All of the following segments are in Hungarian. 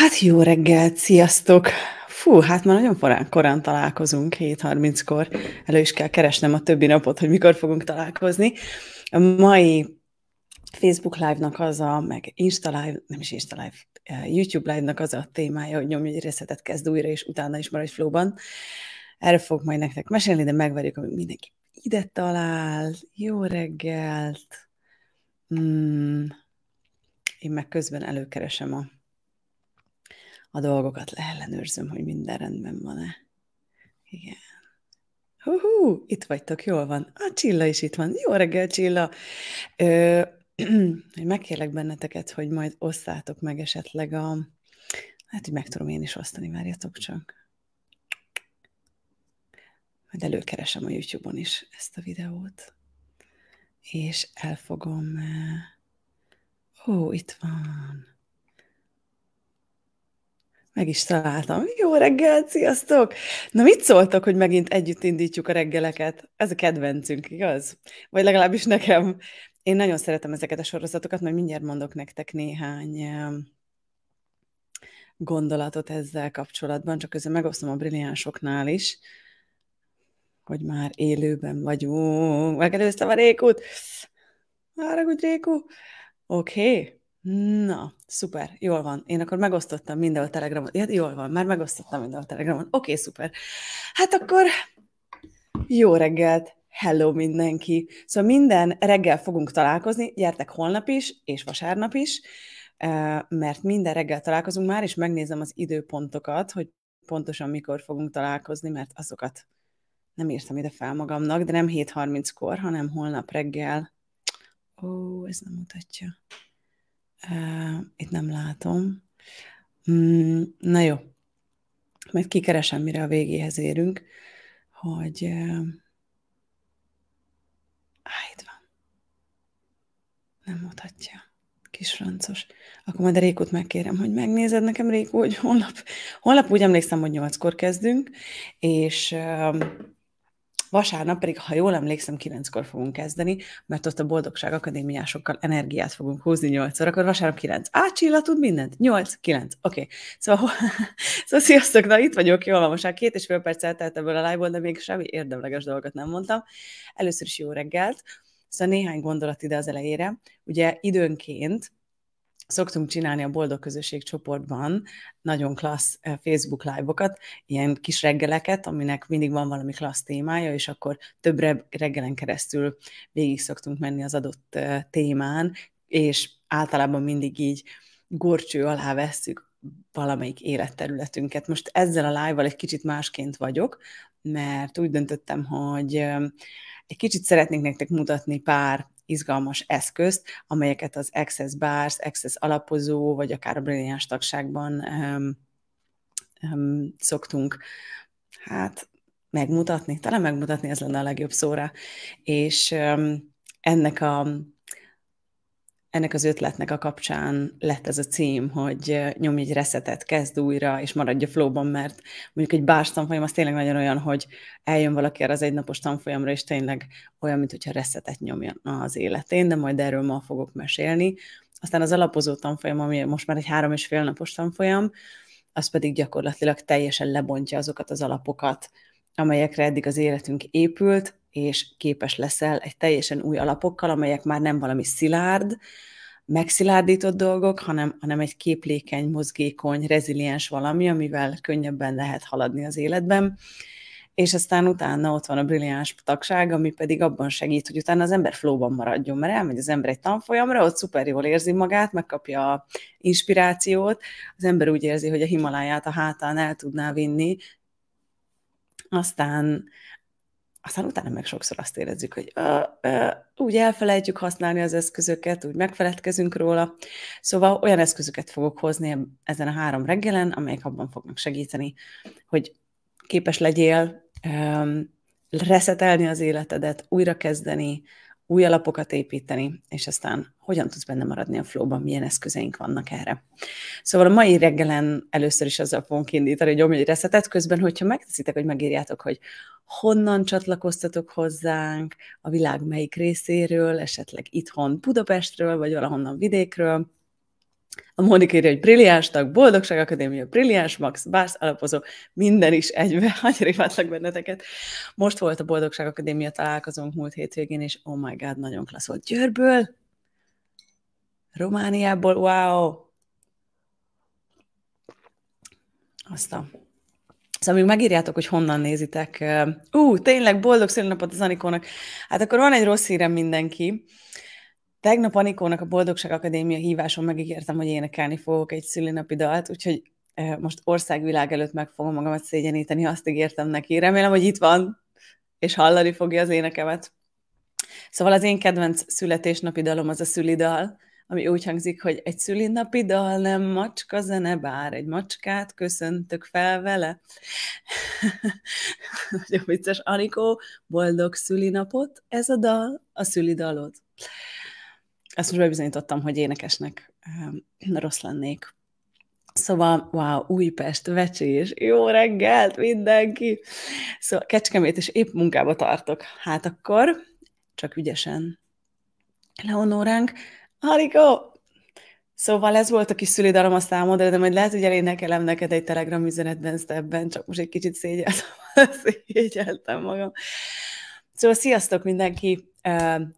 Hát jó reggelt, sziasztok! Fú, hát már nagyon korán, korán találkozunk, 7.30-kor. Elő is kell keresnem a többi napot, hogy mikor fogunk találkozni. A mai Facebook Live-nak az a, meg Insta Live, nem is Insta Live, eh, YouTube Live-nak az a témája, hogy nyomj egy részletet, kezd újra, és utána is maradj flóban. Erről fogok majd nektek mesélni, de megvárjuk, hogy mindenki ide talál. Jó reggelt! Hmm. Én meg közben előkeresem a a dolgokat leellenőrzöm, hogy minden rendben van-e. Igen. Hú, itt vagytok, jól van. A Csilla is itt van. Jó reggel, Csilla! Ö, megkérlek benneteket, hogy majd osszátok meg esetleg a... Hát, hogy meg tudom én is osztani, várjatok csak. Majd előkeresem a YouTube-on is ezt a videót. És elfogom. fogom... Ó, itt van. Meg is találtam. Jó reggelt, sziasztok! Na mit szóltok, hogy megint együtt indítjuk a reggeleket? Ez a kedvencünk, igaz? Vagy legalábbis nekem. Én nagyon szeretem ezeket a sorozatokat, mert mindjárt mondok nektek néhány gondolatot ezzel kapcsolatban, csak közben megosztom a brilliánsoknál is, hogy már élőben vagyunk. Megelőztem a Rékút! már hogy Rékú! Oké. Okay. Na, szuper, jól van. Én akkor megosztottam a telegramon. Ja, jól van, már megosztottam a telegramon. Oké, okay, szuper. Hát akkor jó reggelt, hello mindenki. Szóval minden reggel fogunk találkozni, gyertek holnap is, és vasárnap is, eh, mert minden reggel találkozunk már, és megnézem az időpontokat, hogy pontosan mikor fogunk találkozni, mert azokat nem írtam ide fel magamnak, de nem 7.30-kor, hanem holnap reggel. Ó, ez nem mutatja. Uh, itt nem látom. Mm, na jó. Majd kikeresem, mire a végéhez érünk, hogy... Uh, á, itt van. Nem mutatja. Kis francos. Akkor majd a Rékut megkérem, hogy megnézed nekem, Rékú, hogy holnap, holnap úgy emlékszem, hogy nyolckor kezdünk, és... Uh, Vasárnap pedig, ha jól emlékszem, kilenckor fogunk kezdeni, mert ott a Boldogság Akadémiásokkal energiát fogunk húzni nyolcszor, akkor vasárnap kilenc. Á, Csilla tud mindent? Nyolc, kilenc, oké. Okay. Szóval, szóval sziasztok, na itt vagyok, jól van, most már két és fél perc eltelt ebből a live de még semmi érdemleges dolgot nem mondtam. Először is jó reggelt, szóval néhány gondolat ide az elejére. Ugye időnként szoktunk csinálni a Boldog Közösség csoportban nagyon klassz eh, Facebook live-okat, ilyen kis reggeleket, aminek mindig van valami klassz témája, és akkor több reggelen keresztül végig szoktunk menni az adott eh, témán, és általában mindig így gorcső alá vesszük valamelyik életterületünket. Most ezzel a live-val egy kicsit másként vagyok, mert úgy döntöttem, hogy eh, egy kicsit szeretnék nektek mutatni pár izgalmas eszközt, amelyeket az Access Bars, Access alapozó, vagy akár a brilliáns tagságban um, um, szoktunk hát megmutatni, talán megmutatni ez lenne a legjobb szóra, és um, ennek a ennek az ötletnek a kapcsán lett ez a cím, hogy nyomj egy reszetet, kezd újra, és maradj a flowban, mert mondjuk egy bárs tanfolyam az tényleg nagyon olyan, hogy eljön valaki erre az egynapos tanfolyamra, és tényleg olyan, mintha reszetet nyomjon az életén, de majd erről ma fogok mesélni. Aztán az alapozó tanfolyam, ami most már egy három és fél napos tanfolyam, az pedig gyakorlatilag teljesen lebontja azokat az alapokat, amelyekre eddig az életünk épült, és képes leszel egy teljesen új alapokkal, amelyek már nem valami szilárd, megszilárdított dolgok, hanem, hanem egy képlékeny, mozgékony, reziliens valami, amivel könnyebben lehet haladni az életben. És aztán utána ott van a brilliáns tagság, ami pedig abban segít, hogy utána az ember flóban maradjon, mert elmegy az ember egy tanfolyamra, ott szuper jól érzi magát, megkapja a inspirációt, az ember úgy érzi, hogy a Himaláját a hátán el tudná vinni, aztán aztán utána meg sokszor azt érezzük, hogy ö, ö, úgy elfelejtjük használni az eszközöket, úgy megfeledkezünk róla. Szóval olyan eszközöket fogok hozni ezen a három reggelen, amelyek abban fognak segíteni, hogy képes legyél ö, reszetelni az életedet, újrakezdeni, új alapokat építeni, és aztán hogyan tudsz benne maradni a flóban, milyen eszközeink vannak erre. Szóval a mai reggelen először is azzal fogunk indítani, hogy nyomj egy reszetet, közben, hogyha megteszitek, hogy megírjátok, hogy honnan csatlakoztatok hozzánk, a világ melyik részéről, esetleg itthon Budapestről, vagy valahonnan vidékről, a Mónika írja, hogy brilliáns tag, Boldogság Akadémia, brilliáns Max, Bász alapozó, minden is egybe, hagyarivatlak benneteket. Most volt a Boldogság Akadémia találkozónk múlt hétvégén, és oh my god, nagyon klassz volt. Győrből, Romániából, wow! Aztán. Szóval még megírjátok, hogy honnan nézitek. Ú, uh, tényleg boldog szülinapot az Anikónak. Hát akkor van egy rossz hírem mindenki. Tegnap Anikónak a Boldogság Akadémia híváson megígértem, hogy énekelni fogok egy szülinapi dalt, úgyhogy eh, most országvilág előtt meg fogom magamat szégyeníteni, azt ígértem neki. Remélem, hogy itt van, és hallani fogja az énekemet. Szóval az én kedvenc születésnapi dalom az a szülidal, ami úgy hangzik, hogy egy szülinapi dal nem macska zene, bár egy macskát köszöntök fel vele. Nagyon vicces, Anikó, boldog szülinapot, ez a dal a szülidalod ezt most bebizonyítottam, hogy énekesnek ehm, rossz lennék. Szóval, wow, Újpest, vecsés, jó reggelt mindenki! Szóval Kecskemét is épp munkába tartok. Hát akkor, csak ügyesen. Leonoránk, hariko, Szóval ez volt a kis a számodra, de hogy lehet, hogy elénekelem neked egy telegram üzenetben, ebben, csak most egy kicsit szégyeltem, szégyeltem magam. Szóval sziasztok mindenki!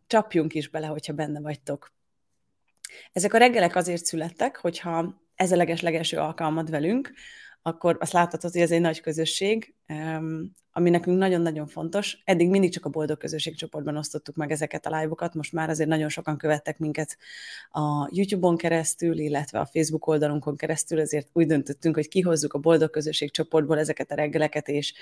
csapjunk is bele, hogyha benne vagytok. Ezek a reggelek azért születtek, hogyha ez a leges-legelső alkalmad velünk, akkor azt láthatod, hogy ez egy nagy közösség, ami nekünk nagyon-nagyon fontos. Eddig mindig csak a Boldog Közösség csoportban osztottuk meg ezeket a live most már azért nagyon sokan követtek minket a YouTube-on keresztül, illetve a Facebook oldalunkon keresztül, ezért úgy döntöttünk, hogy kihozzuk a Boldog Közösség csoportból ezeket a reggeleket, és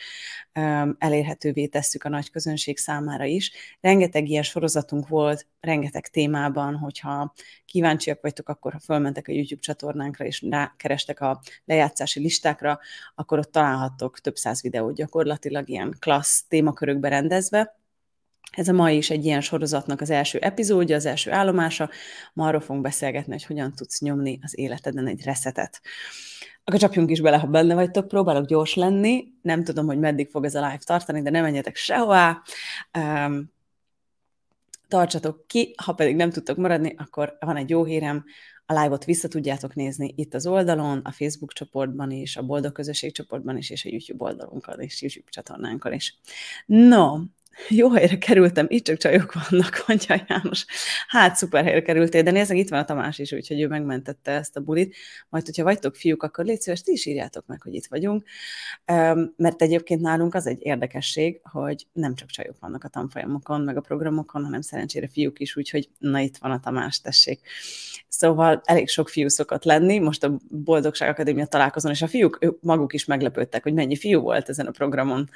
um, elérhetővé tesszük a nagy közönség számára is. Rengeteg ilyen sorozatunk volt, rengeteg témában, hogyha kíváncsiak vagytok, akkor ha fölmentek a YouTube csatornánkra, és rákerestek a lejátszási listákra, akkor ott találhattok több száz videót gyakorlatilag, viszonylag ilyen klassz témakörökbe rendezve. Ez a mai is egy ilyen sorozatnak az első epizódja, az első állomása. Ma arról fogunk beszélgetni, hogy hogyan tudsz nyomni az életeden egy reszetet. Akkor csapjunk is bele, ha benne vagytok, próbálok gyors lenni. Nem tudom, hogy meddig fog ez a live tartani, de nem menjetek sehová tartsatok ki, ha pedig nem tudtok maradni, akkor van egy jó hírem, a live-ot vissza tudjátok nézni itt az oldalon, a Facebook csoportban is, a Boldog Közösség csoportban is, és a YouTube oldalunkon és YouTube csatornánkon is. No, jó helyre kerültem, itt csak csajok vannak, mondja János. Hát, szuper helyre kerültél, de nézzek, itt van a Tamás is, úgyhogy ő megmentette ezt a bulit. Majd, hogyha vagytok fiúk, akkor légy szíves, ti is írjátok meg, hogy itt vagyunk. Mert egyébként nálunk az egy érdekesség, hogy nem csak csajok vannak a tanfolyamokon, meg a programokon, hanem szerencsére fiúk is, úgyhogy na itt van a Tamás, tessék. Szóval elég sok fiú szokott lenni, most a Boldogság Akadémia találkozón, és a fiúk ők maguk is meglepődtek, hogy mennyi fiú volt ezen a programon.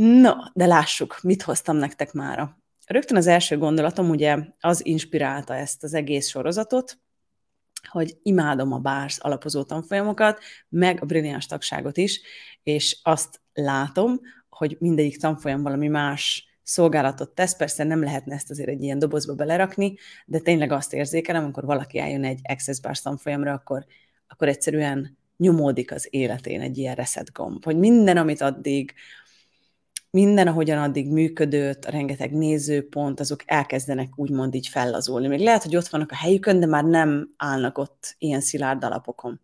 No, de lássuk, mit hoztam nektek mára. Rögtön az első gondolatom ugye az inspirálta ezt az egész sorozatot, hogy imádom a BÁRS alapozó tanfolyamokat, meg a brilliáns tagságot is, és azt látom, hogy mindegyik tanfolyam valami más szolgálatot tesz, persze nem lehetne ezt azért egy ilyen dobozba belerakni, de tényleg azt érzékelem, amikor valaki eljön egy Access Bars tanfolyamra, akkor, akkor egyszerűen nyomódik az életén egy ilyen reset gomb, hogy minden, amit addig minden, ahogyan addig működött, a rengeteg nézőpont, azok elkezdenek úgymond így fellazulni. Még lehet, hogy ott vannak a helyükön, de már nem állnak ott ilyen szilárd alapokon.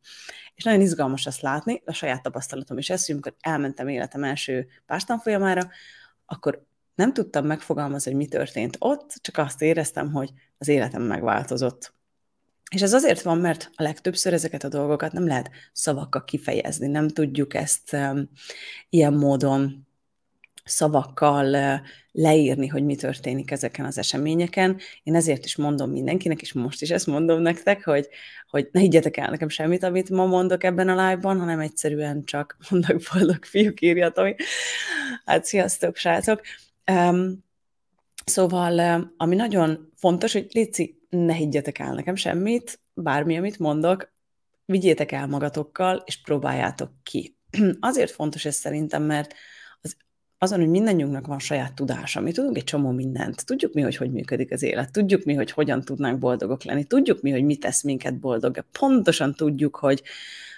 És nagyon izgalmas azt látni, a saját tapasztalatom is ez, hogy amikor elmentem életem első párstanfolyamára, akkor nem tudtam megfogalmazni, hogy mi történt ott, csak azt éreztem, hogy az életem megváltozott. És ez azért van, mert a legtöbbször ezeket a dolgokat nem lehet szavakkal kifejezni, nem tudjuk ezt um, ilyen módon szavakkal leírni, hogy mi történik ezeken az eseményeken. Én ezért is mondom mindenkinek, és most is ezt mondom nektek, hogy, hogy ne higgyetek el nekem semmit, amit ma mondok ebben a live-ban, hanem egyszerűen csak mondok boldog fiúk, írja Hát sziasztok, srácok! Um, szóval, ami nagyon fontos, hogy Lici, ne higgyetek el nekem semmit, bármi, amit mondok, vigyétek el magatokkal, és próbáljátok ki. Azért fontos ez szerintem, mert azon, hogy mindannyiunknak van saját tudása, mi tudunk egy csomó mindent, tudjuk mi, hogy hogy működik az élet, tudjuk mi, hogy hogyan tudnánk boldogok lenni, tudjuk mi, hogy mi tesz minket boldog, pontosan tudjuk, hogy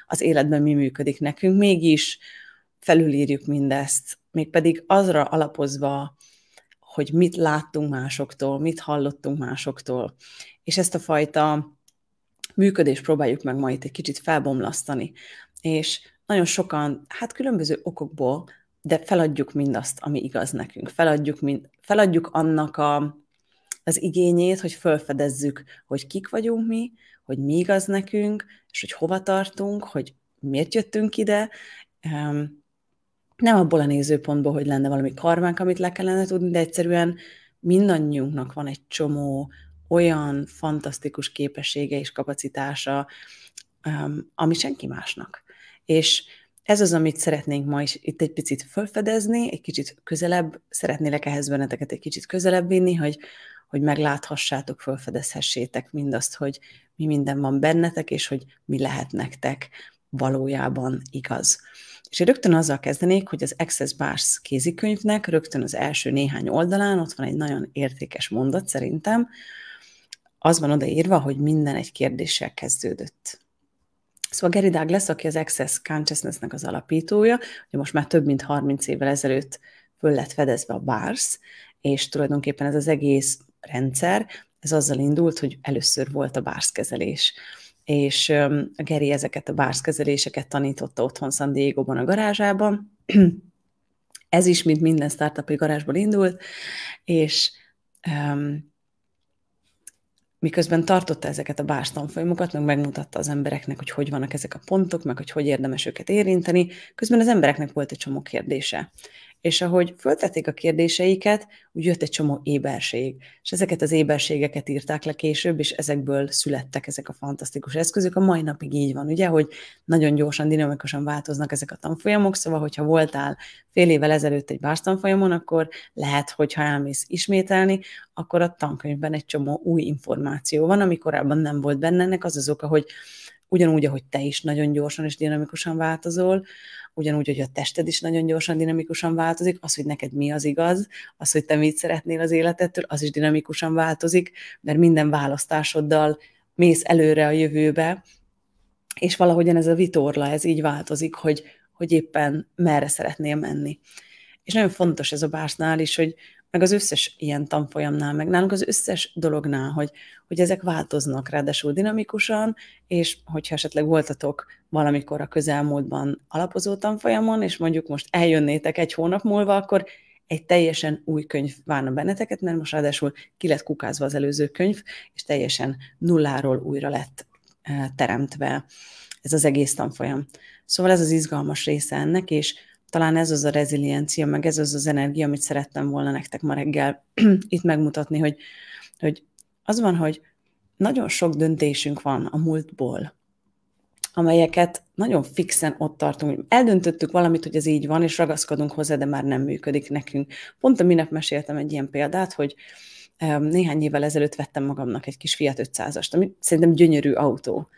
az életben mi működik nekünk, mégis felülírjuk mindezt, mégpedig azra alapozva, hogy mit láttunk másoktól, mit hallottunk másoktól. És ezt a fajta működést próbáljuk meg ma itt egy kicsit felbomlasztani. És nagyon sokan, hát különböző okokból de feladjuk mindazt, ami igaz nekünk. Feladjuk, mind, feladjuk annak a, az igényét, hogy felfedezzük, hogy kik vagyunk mi, hogy mi igaz nekünk, és hogy hova tartunk, hogy miért jöttünk ide. Nem abból a nézőpontból, hogy lenne valami karmánk, amit le kellene tudni, de egyszerűen mindannyiunknak van egy csomó olyan fantasztikus képessége és kapacitása, ami senki másnak. És ez az, amit szeretnénk ma is itt egy picit felfedezni, egy kicsit közelebb, szeretnélek ehhez benneteket egy kicsit közelebb vinni, hogy, hogy megláthassátok, felfedezhessétek mindazt, hogy mi minden van bennetek, és hogy mi lehet nektek valójában igaz. És én rögtön azzal kezdenék, hogy az Access Bars kézikönyvnek rögtön az első néhány oldalán ott van egy nagyon értékes mondat szerintem, az van odaírva, hogy minden egy kérdéssel kezdődött. Szóval Gary Douglas, aki az Access Consciousness-nek az alapítója, hogy most már több mint 30 évvel ezelőtt föl lett fedezve a BARS, és tulajdonképpen ez az egész rendszer, ez azzal indult, hogy először volt a BARS kezelés és a Geri ezeket a BARS kezeléseket tanította otthon San Diego-ban a garázsában. Ez is, mint minden startup, egy garázsból indult, és um, miközben tartotta ezeket a bás tanfolyamokat, meg megmutatta az embereknek, hogy hogy vannak ezek a pontok, meg hogy hogy érdemes őket érinteni, közben az embereknek volt egy csomó kérdése és ahogy föltették a kérdéseiket, úgy jött egy csomó éberség. És ezeket az éberségeket írták le később, és ezekből születtek ezek a fantasztikus eszközök. A mai napig így van, ugye, hogy nagyon gyorsan, dinamikusan változnak ezek a tanfolyamok, szóval, hogyha voltál fél évvel ezelőtt egy tanfolyamon, akkor lehet, hogy ha elmész ismételni, akkor a tankönyvben egy csomó új információ van, ami korábban nem volt benne. Ennek az az oka, hogy ugyanúgy, ahogy te is nagyon gyorsan és dinamikusan változol, ugyanúgy, hogy a tested is nagyon gyorsan, dinamikusan változik, az, hogy neked mi az igaz, az, hogy te mit szeretnél az életettől, az is dinamikusan változik, mert minden választásoddal mész előre a jövőbe, és valahogyan ez a vitorla, ez így változik, hogy, hogy éppen merre szeretnél menni. És nagyon fontos ez a básnál is, hogy, meg az összes ilyen tanfolyamnál, meg nálunk az összes dolognál, hogy, hogy ezek változnak ráadásul dinamikusan, és hogyha esetleg voltatok valamikor a közelmúltban alapozó tanfolyamon, és mondjuk most eljönnétek egy hónap múlva, akkor egy teljesen új könyv várna benneteket, mert most ráadásul ki lett kukázva az előző könyv, és teljesen nulláról újra lett eh, teremtve ez az egész tanfolyam. Szóval ez az izgalmas része ennek, és talán ez az a reziliencia, meg ez az az energia, amit szerettem volna nektek ma reggel itt megmutatni, hogy, hogy az van, hogy nagyon sok döntésünk van a múltból, amelyeket nagyon fixen ott tartunk. Eldöntöttük valamit, hogy ez így van, és ragaszkodunk hozzá, de már nem működik nekünk. Pont a minap meséltem egy ilyen példát, hogy néhány évvel ezelőtt vettem magamnak egy kis Fiat 500-ast, ami szerintem gyönyörű autó.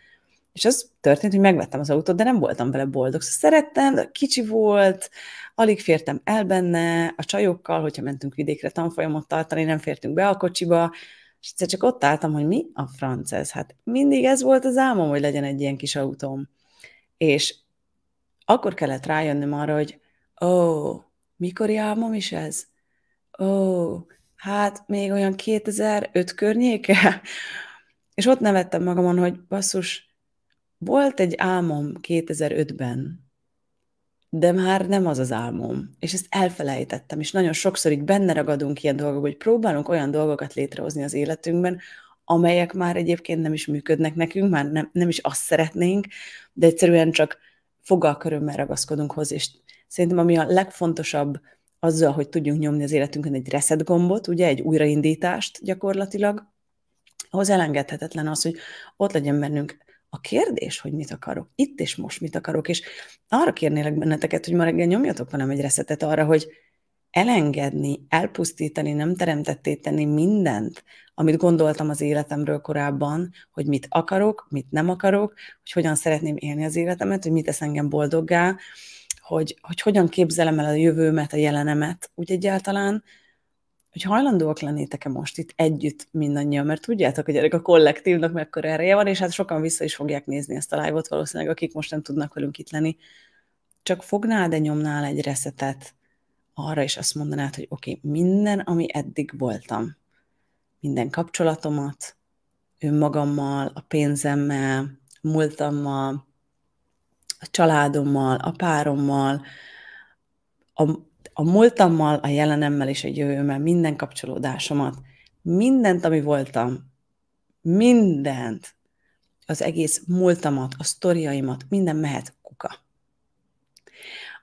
És az történt, hogy megvettem az autót, de nem voltam vele boldog. Szóval szerettem, de kicsi volt, alig fértem el benne, a csajokkal, hogyha mentünk vidékre tanfolyamot tartani, nem fértünk be a kocsiba, és egyszer csak ott álltam, hogy mi a franc ez? Hát mindig ez volt az álmom, hogy legyen egy ilyen kis autóm. És akkor kellett rájönnöm arra, hogy ó, oh, mikor álmom is ez? Ó, oh, hát még olyan 2005 környéke? És ott nevettem magamon, hogy basszus, volt egy álmom 2005-ben, de már nem az az álmom, és ezt elfelejtettem, és nagyon sokszor így benne ragadunk ilyen dolgok, hogy próbálunk olyan dolgokat létrehozni az életünkben, amelyek már egyébként nem is működnek nekünk, már nem, nem is azt szeretnénk, de egyszerűen csak fogalkörömmel ragaszkodunk hozzá, és szerintem ami a legfontosabb azzal, hogy tudjunk nyomni az életünkön egy reset gombot, ugye, egy újraindítást gyakorlatilag, ahhoz elengedhetetlen az, hogy ott legyen bennünk a kérdés, hogy mit akarok, itt és most mit akarok, és arra kérnélek benneteket, hogy ma reggel nyomjatok velem egy reszetet arra, hogy elengedni, elpusztítani, nem teremtetté tenni mindent, amit gondoltam az életemről korábban, hogy mit akarok, mit nem akarok, hogy hogyan szeretném élni az életemet, hogy mit tesz engem boldoggá, hogy, hogy hogyan képzelem el a jövőmet, a jelenemet úgy egyáltalán, hogy hajlandóak lennétek-e most itt együtt mindannyian, mert tudjátok, hogy ennek a kollektívnak mekkora ereje van, és hát sokan vissza is fogják nézni ezt a live-ot valószínűleg, akik most nem tudnak velünk itt lenni. Csak fognál, de nyomnál egy reszetet arra, és azt mondanád, hogy oké, okay, minden, ami eddig voltam, minden kapcsolatomat, önmagammal, a pénzemmel, a múltammal, a családommal, a párommal, a a múltammal, a jelenemmel és a jövőmmel, minden kapcsolódásomat, mindent, ami voltam, mindent, az egész múltamat, a sztoriaimat, minden mehet kuka.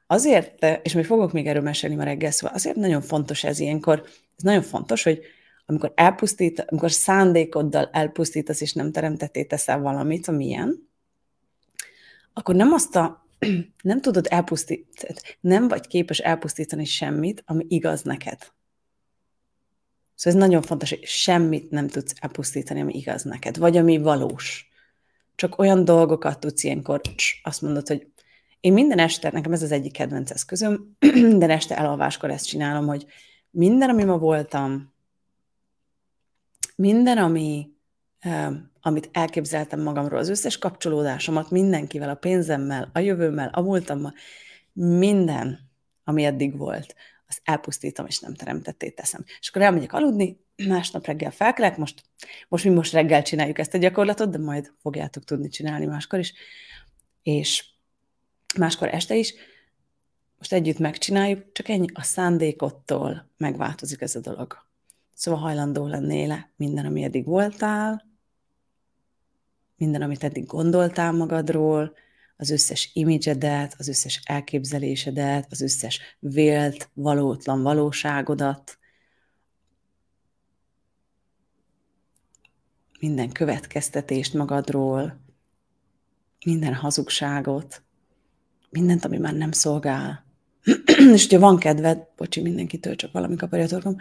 Azért, és még fogok még erről mesélni ma reggel, szóval azért nagyon fontos ez ilyenkor, ez nagyon fontos, hogy amikor elpusztít, amikor szándékoddal elpusztítasz, és nem teremtetté teszel valamit, amilyen, akkor nem azt a nem tudod elpusztítani, nem vagy képes elpusztítani semmit, ami igaz neked. Szóval ez nagyon fontos, hogy semmit nem tudsz elpusztítani, ami igaz neked, vagy ami valós. Csak olyan dolgokat tudsz ilyenkor, cs, azt mondod, hogy én minden este, nekem ez az egyik kedvenc eszközöm, minden este elalváskor ezt csinálom, hogy minden, ami ma voltam, minden, ami amit elképzeltem magamról, az összes kapcsolódásomat mindenkivel, a pénzemmel, a jövőmmel, a múltammal, minden, ami eddig volt, azt elpusztítom, és nem teremtetté teszem. És akkor elmegyek aludni, másnap reggel felkelek, most, most mi most reggel csináljuk ezt a gyakorlatot, de majd fogjátok tudni csinálni máskor is, és máskor este is, most együtt megcsináljuk, csak ennyi, a szándékottól megváltozik ez a dolog. Szóval hajlandó lennéle minden, ami eddig voltál, minden, amit eddig gondoltál magadról, az összes imidzsedet, az összes elképzelésedet, az összes vélt, valótlan valóságodat, minden következtetést magadról, minden hazugságot, mindent, ami már nem szolgál. és hogyha van kedved, bocsi, mindenkitől csak valami kaparja torkom,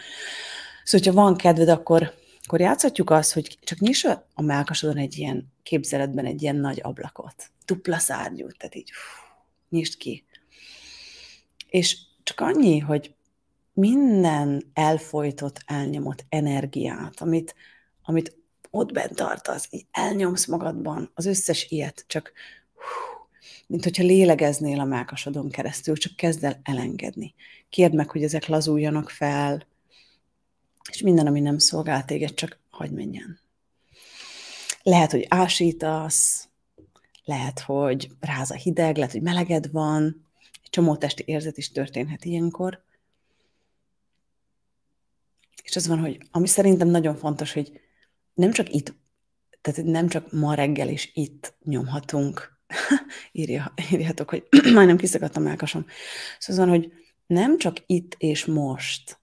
szóval, hogyha van kedved, akkor akkor játszhatjuk azt, hogy csak nyiss a melkasodon egy ilyen képzeletben egy ilyen nagy ablakot, dupla szárnyú, tehát így uff, nyisd ki. És csak annyi, hogy minden elfolytott, elnyomott energiát, amit, amit ott bent tartasz, így elnyomsz magadban, az összes ilyet, csak mint hogyha lélegeznél a melkasodon keresztül, csak kezd el elengedni. Kérd meg, hogy ezek lazuljanak fel, és minden, ami nem szolgál téged, csak hagyd menjen. Lehet, hogy ásítasz, lehet, hogy ráz a hideg, lehet, hogy meleged van, egy csomó testi érzet is történhet ilyenkor. És az van, hogy ami szerintem nagyon fontos, hogy nem csak itt, tehát nem csak ma reggel is itt nyomhatunk, írja, írjátok, hogy majdnem kiszakadtam elkasom. Szóval az van, hogy nem csak itt és most,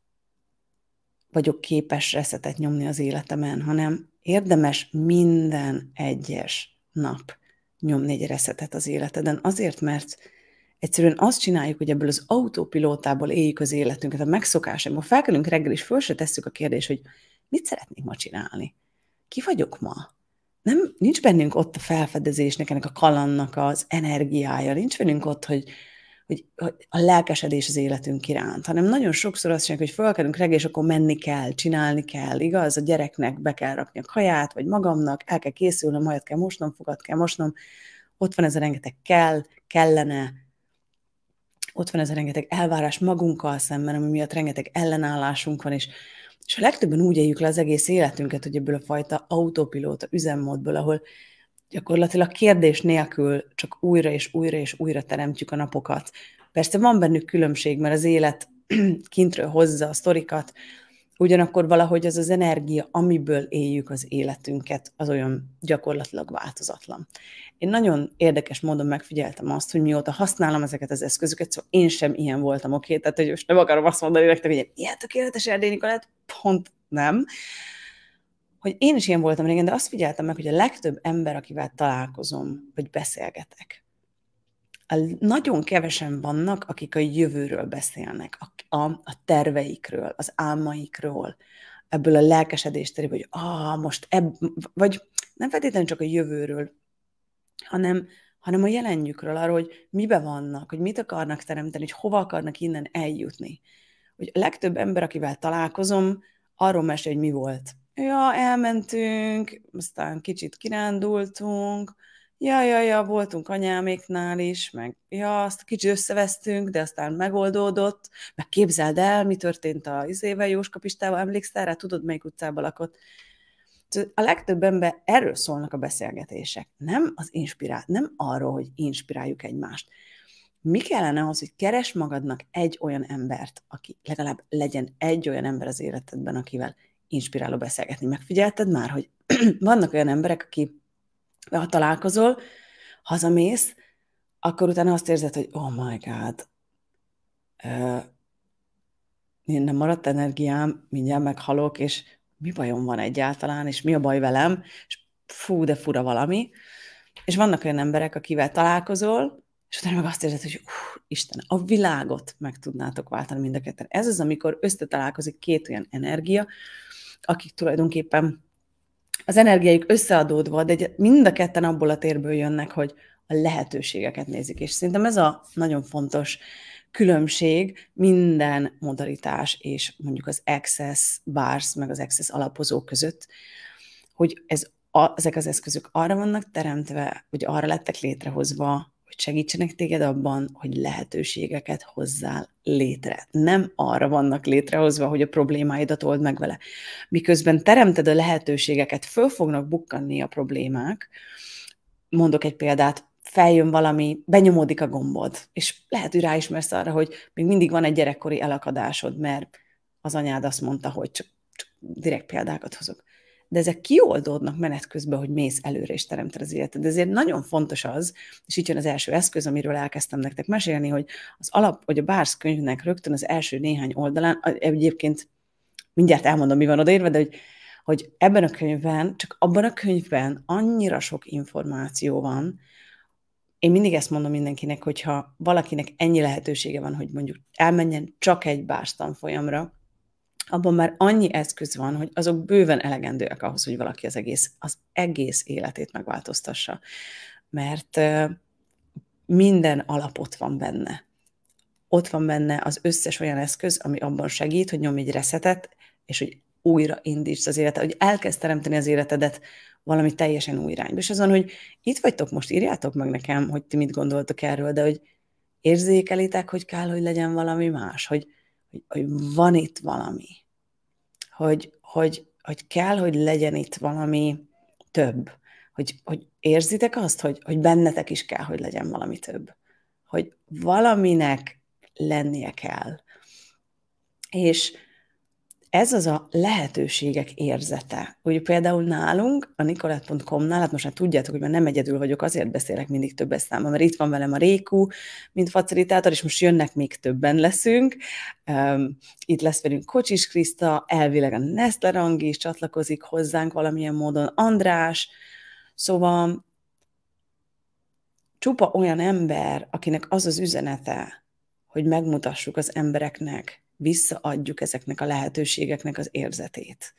vagyok képes reszetet nyomni az életemen, hanem érdemes minden egyes nap nyomni egy reszetet az életeden. Azért, mert egyszerűen azt csináljuk, hogy ebből az autópilótából éljük az életünket, a megszokásunkból. Felkelünk reggel, és föl se tesszük a kérdést, hogy mit szeretnék ma csinálni? Ki vagyok ma? Nem, nincs bennünk ott a felfedezésnek, ennek a kalannak az energiája, nincs bennünk ott, hogy hogy a lelkesedés az életünk iránt, hanem nagyon sokszor azt csináljuk, hogy felkelünk reggel, és akkor menni kell, csinálni kell, igaz? A gyereknek be kell rakni a kaját, vagy magamnak, el kell készülnöm, hajat kell mosnom, fogat kell mosnom. Ott van ez a rengeteg kell, kellene, ott van ez a rengeteg elvárás magunkkal szemben, ami miatt rengeteg ellenállásunk van, és, és a legtöbben úgy éljük le az egész életünket, hogy ebből a fajta autopilóta üzemmódból, ahol gyakorlatilag kérdés nélkül csak újra és újra és újra teremtjük a napokat. Persze van bennük különbség, mert az élet kintről hozza a sztorikat, ugyanakkor valahogy az az energia, amiből éljük az életünket, az olyan gyakorlatilag változatlan. Én nagyon érdekes módon megfigyeltem azt, hogy mióta használom ezeket az eszközöket, szóval én sem ilyen voltam, oké? Okay? Tehát, hogy most nem akarom azt mondani nektek, hogy ilyen tökéletes Erdély pont nem hogy én is ilyen voltam régen, de azt figyeltem meg, hogy a legtöbb ember, akivel találkozom, vagy beszélgetek, a, nagyon kevesen vannak, akik a jövőről beszélnek, a, a, a terveikről, az álmaikról, ebből a terül, hogy ah, most ebb, vagy nem feltétlenül csak a jövőről, hanem, hanem a jelenjükről, arról, hogy mibe vannak, hogy mit akarnak teremteni, hogy hova akarnak innen eljutni. Hogy a legtöbb ember, akivel találkozom, arról mesél, hogy mi volt Ja, elmentünk, aztán kicsit kirándultunk, ja, ja, ja, voltunk anyáméknál is, meg ja, azt kicsit összevesztünk, de aztán megoldódott, meg képzeld el, mi történt a izével, Jóska Pistával, emlékszel rá, tudod, melyik utcában lakott? A legtöbb ember erről szólnak a beszélgetések, nem az inspirál, nem arról, hogy inspiráljuk egymást. Mi kellene ahhoz, hogy keres magadnak egy olyan embert, aki legalább legyen egy olyan ember az életedben, akivel inspiráló beszélgetni. Megfigyelted már, hogy vannak olyan emberek, aki ha találkozol, hazamész, akkor utána azt érzed, hogy oh my god, én nem maradt energiám, mindjárt meghalok, és mi bajom van egyáltalán, és mi a baj velem, és fú, de fura valami. És vannak olyan emberek, akivel találkozol, és utána meg azt érzed, hogy uh, Isten, a világot meg tudnátok váltani mind a ketten. Ez az, amikor összetalálkozik két olyan energia, akik tulajdonképpen az energiájuk összeadódva, de mind a ketten abból a térből jönnek, hogy a lehetőségeket nézik. És szerintem ez a nagyon fontos különbség minden modalitás és mondjuk az access bars, meg az access alapozó között, hogy ez, a, ezek az eszközök arra vannak teremtve, hogy arra lettek létrehozva, hogy segítsenek téged abban, hogy lehetőségeket hozzál létre. Nem arra vannak létrehozva, hogy a problémáidat old meg vele. Miközben teremted a lehetőségeket, föl fognak bukkanni a problémák. Mondok egy példát, feljön valami, benyomódik a gombod, és lehet, hogy ráismersz arra, hogy még mindig van egy gyerekkori elakadásod, mert az anyád azt mondta, hogy csak, csak direkt példákat hozok de ezek kioldódnak menet közben, hogy mész előre és teremted az életed. Ezért nagyon fontos az, és itt jön az első eszköz, amiről elkezdtem nektek mesélni, hogy az alap, hogy a Bársz könyvnek rögtön az első néhány oldalán, egyébként mindjárt elmondom, mi van odaírva, de hogy hogy ebben a könyvben, csak abban a könyvben annyira sok információ van, én mindig ezt mondom mindenkinek, hogyha valakinek ennyi lehetősége van, hogy mondjuk elmenjen csak egy folyamra abban már annyi eszköz van, hogy azok bőven elegendőek ahhoz, hogy valaki az egész, az egész életét megváltoztassa. Mert minden alapot van benne. Ott van benne az összes olyan eszköz, ami abban segít, hogy nyomj egy reszetet, és hogy újra indítsd az életet, hogy elkezd teremteni az életedet valami teljesen új irányba. És azon, hogy itt vagytok most, írjátok meg nekem, hogy ti mit gondoltok erről, de hogy érzékelitek, hogy kell, hogy legyen valami más, hogy, hogy, hogy van itt valami hogy, hogy, hogy kell, hogy legyen itt valami több. Hogy, hogy érzitek azt, hogy, hogy bennetek is kell, hogy legyen valami több. Hogy valaminek lennie kell. És ez az a lehetőségek érzete. Úgy például nálunk, a nikolátcom nál hát most már tudjátok, hogy már nem egyedül vagyok, azért beszélek mindig több eszámmal, mert itt van velem a Réku, mint facilitátor, és most jönnek még többen leszünk. Itt lesz velünk Kocsis Kriszta, elvileg a Nestle Rangi is csatlakozik hozzánk valamilyen módon, András, szóval csupa olyan ember, akinek az az üzenete, hogy megmutassuk az embereknek, visszaadjuk ezeknek a lehetőségeknek az érzetét.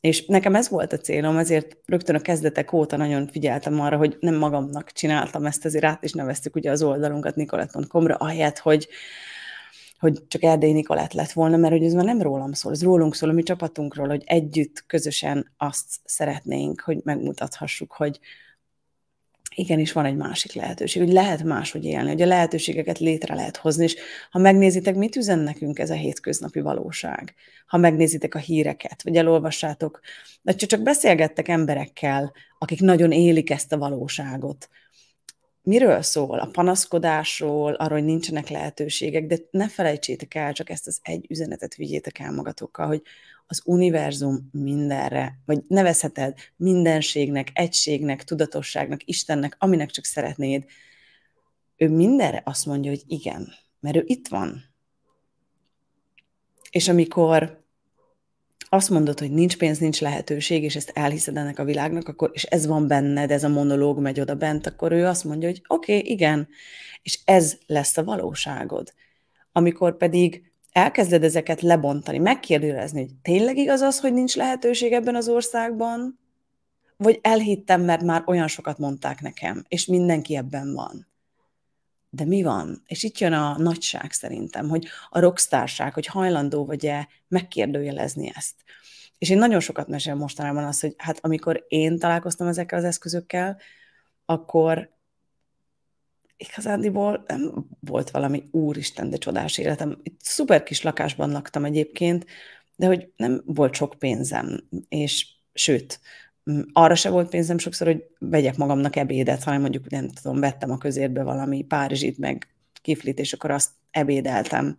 És nekem ez volt a célom, ezért rögtön a kezdetek óta nagyon figyeltem arra, hogy nem magamnak csináltam ezt, ezért át is neveztük ugye az oldalunkat nikolettcom ra ahelyett, hogy, hogy csak Erdély Nikolett lett volna, mert hogy ez már nem rólam szól, ez rólunk szól, a mi csapatunkról, hogy együtt, közösen azt szeretnénk, hogy megmutathassuk, hogy, igenis van egy másik lehetőség, hogy lehet máshogy élni, hogy a lehetőségeket létre lehet hozni, és ha megnézitek, mit üzen nekünk ez a hétköznapi valóság, ha megnézitek a híreket, vagy elolvassátok, vagy csak beszélgettek emberekkel, akik nagyon élik ezt a valóságot, miről szól? A panaszkodásról, arról, hogy nincsenek lehetőségek, de ne felejtsétek el, csak ezt az egy üzenetet vigyétek el magatokkal, hogy az univerzum mindenre, vagy nevezheted mindenségnek, egységnek, tudatosságnak, Istennek, aminek csak szeretnéd, ő mindenre azt mondja, hogy igen, mert ő itt van. És amikor azt mondod, hogy nincs pénz, nincs lehetőség, és ezt elhiszed ennek a világnak, akkor, és ez van benned, ez a monológ megy oda bent, akkor ő azt mondja, hogy oké, okay, igen, és ez lesz a valóságod. Amikor pedig elkezded ezeket lebontani, megkérdőjelezni, hogy tényleg igaz az, hogy nincs lehetőség ebben az országban, vagy elhittem, mert már olyan sokat mondták nekem, és mindenki ebben van. De mi van? És itt jön a nagyság szerintem, hogy a rockstárság, hogy hajlandó vagy-e megkérdőjelezni ezt. És én nagyon sokat mesél mostanában azt, hogy hát amikor én találkoztam ezekkel az eszközökkel, akkor igazándiból nem volt valami úristen, de csodás életem. Itt szuper kis lakásban laktam egyébként, de hogy nem volt sok pénzem, és sőt, arra se volt pénzem sokszor, hogy vegyek magamnak ebédet, hanem mondjuk, nem tudom, vettem a közérbe valami párizsit, meg kiflit, és akkor azt ebédeltem.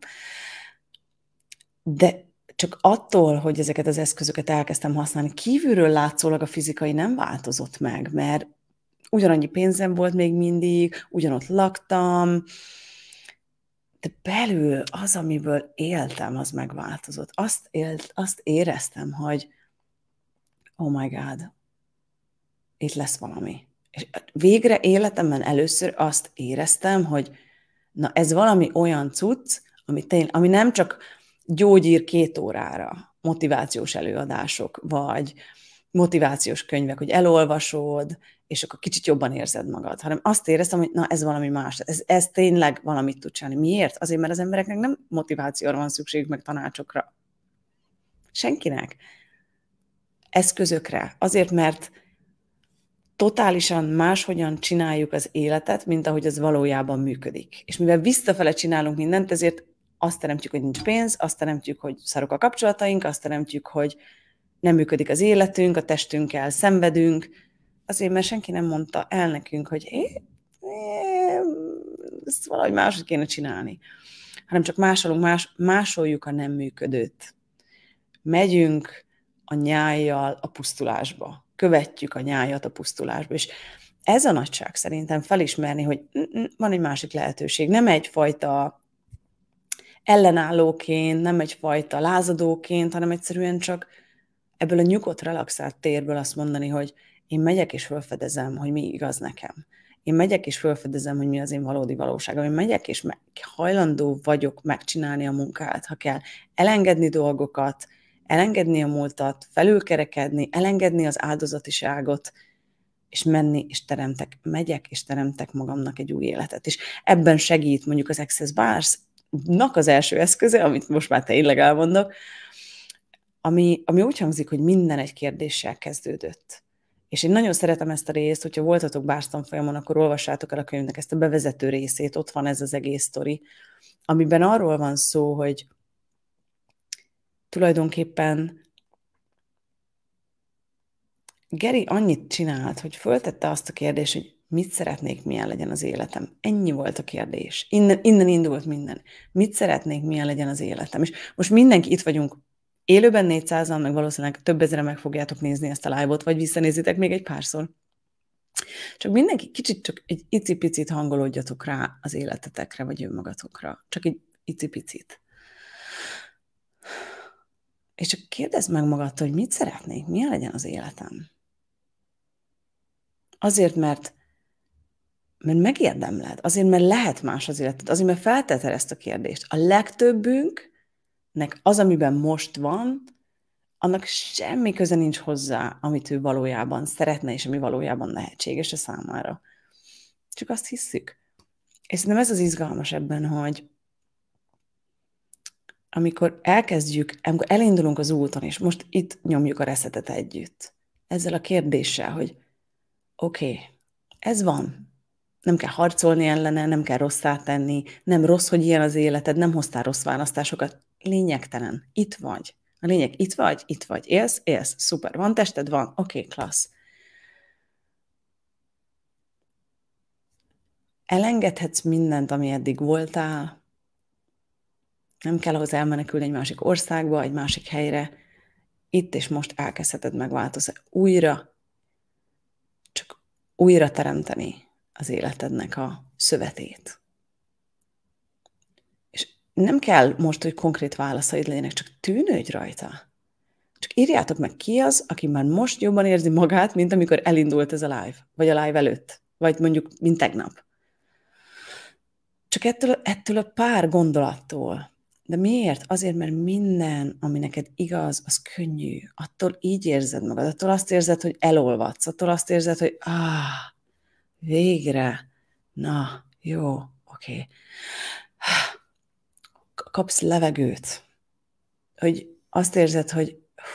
De csak attól, hogy ezeket az eszközöket elkezdtem használni, kívülről látszólag a fizikai nem változott meg, mert ugyanannyi pénzem volt még mindig, ugyanott laktam, de belül az, amiből éltem, az megváltozott. Azt, élt, azt éreztem, hogy oh my god, itt lesz valami. És végre életemben először azt éreztem, hogy na ez valami olyan cucc, ami, tény, ami nem csak gyógyír két órára, motivációs előadások, vagy motivációs könyvek, hogy elolvasod, és akkor kicsit jobban érzed magad, hanem azt éreztem, hogy na, ez valami más, ez, ez tényleg valamit tud csinálni. Miért? Azért, mert az embereknek nem motivációra van szükségük, meg tanácsokra. Senkinek. Eszközökre. Azért, mert totálisan máshogyan csináljuk az életet, mint ahogy az valójában működik. És mivel visszafele csinálunk mindent, ezért azt teremtjük, hogy nincs pénz, azt teremtjük, hogy szarok a kapcsolataink, azt teremtjük, hogy nem működik az életünk, a testünkkel szenvedünk, azért, mert senki nem mondta el nekünk, hogy é, é, ezt valahogy máshogy kéne csinálni, hanem csak másolunk, más, másoljuk a nem működőt. Megyünk a nyájjal a pusztulásba. Követjük a nyájat a pusztulásba. És ez a nagyság szerintem felismerni, hogy van egy másik lehetőség. Nem egyfajta ellenállóként, nem egyfajta lázadóként, hanem egyszerűen csak ebből a nyugodt, relaxált térből azt mondani, hogy én megyek és felfedezem, hogy mi igaz nekem. Én megyek és felfedezem, hogy mi az én valódi valóságom. Én megyek és meg, hajlandó vagyok megcsinálni a munkát, ha kell. Elengedni dolgokat, elengedni a múltat, felülkerekedni, elengedni az áldozatiságot, és menni, és teremtek, megyek, és teremtek magamnak egy új életet. És ebben segít mondjuk az Access Bars nak az első eszköze, amit most már tényleg elmondok, ami, ami úgy hangzik, hogy minden egy kérdéssel kezdődött. És én nagyon szeretem ezt a részt, hogyha voltatok Bárztan folyamon, akkor olvassátok el a könyvnek ezt a bevezető részét, ott van ez az egész sztori, amiben arról van szó, hogy tulajdonképpen Geri annyit csinált, hogy föltette azt a kérdést, hogy mit szeretnék, milyen legyen az életem. Ennyi volt a kérdés. Innen, innen indult minden. Mit szeretnék, milyen legyen az életem. És most mindenki itt vagyunk Élőben 400-an, meg valószínűleg több ezre meg fogjátok nézni ezt a live-ot, vagy visszanézitek még egy párszor. Csak mindenki kicsit csak egy icipicit hangolódjatok rá az életetekre, vagy önmagatokra. Csak egy icipicit. És csak kérdezd meg magadtól, hogy mit szeretnék, milyen legyen az életem. Azért, mert mert megérdemled, azért, mert lehet más az életed, azért, mert felteted ezt a kérdést. A legtöbbünk nek az, amiben most van, annak semmi köze nincs hozzá, amit ő valójában szeretne, és ami valójában lehetséges a számára. Csak azt hisszük. És szerintem ez az izgalmas ebben, hogy amikor elkezdjük, amikor elindulunk az úton, és most itt nyomjuk a reszetet együtt, ezzel a kérdéssel, hogy oké, okay, ez van, nem kell harcolni ellene, nem kell rosszát tenni, nem rossz, hogy ilyen az életed, nem hoztál rossz választásokat, lényegtelen. Itt vagy. A lényeg, itt vagy, itt vagy, élsz, élsz, szuper, van tested, van, oké, okay, klassz. Elengedhetsz mindent, ami eddig voltál, nem kell ahhoz elmenekülni egy másik országba, egy másik helyre, itt és most elkezdheted megváltozni, újra, csak újra teremteni az életednek a szövetét nem kell most, hogy konkrét válaszaid legyenek, csak tűnődj rajta. Csak írjátok meg ki az, aki már most jobban érzi magát, mint amikor elindult ez a live, vagy a live előtt, vagy mondjuk, mint tegnap. Csak ettől, ettől a pár gondolattól. De miért? Azért, mert minden, ami neked igaz, az könnyű. Attól így érzed magad, attól azt érzed, hogy elolvadsz, attól azt érzed, hogy ah, végre, na, jó, oké. Okay kapsz levegőt, hogy azt érzed, hogy hú,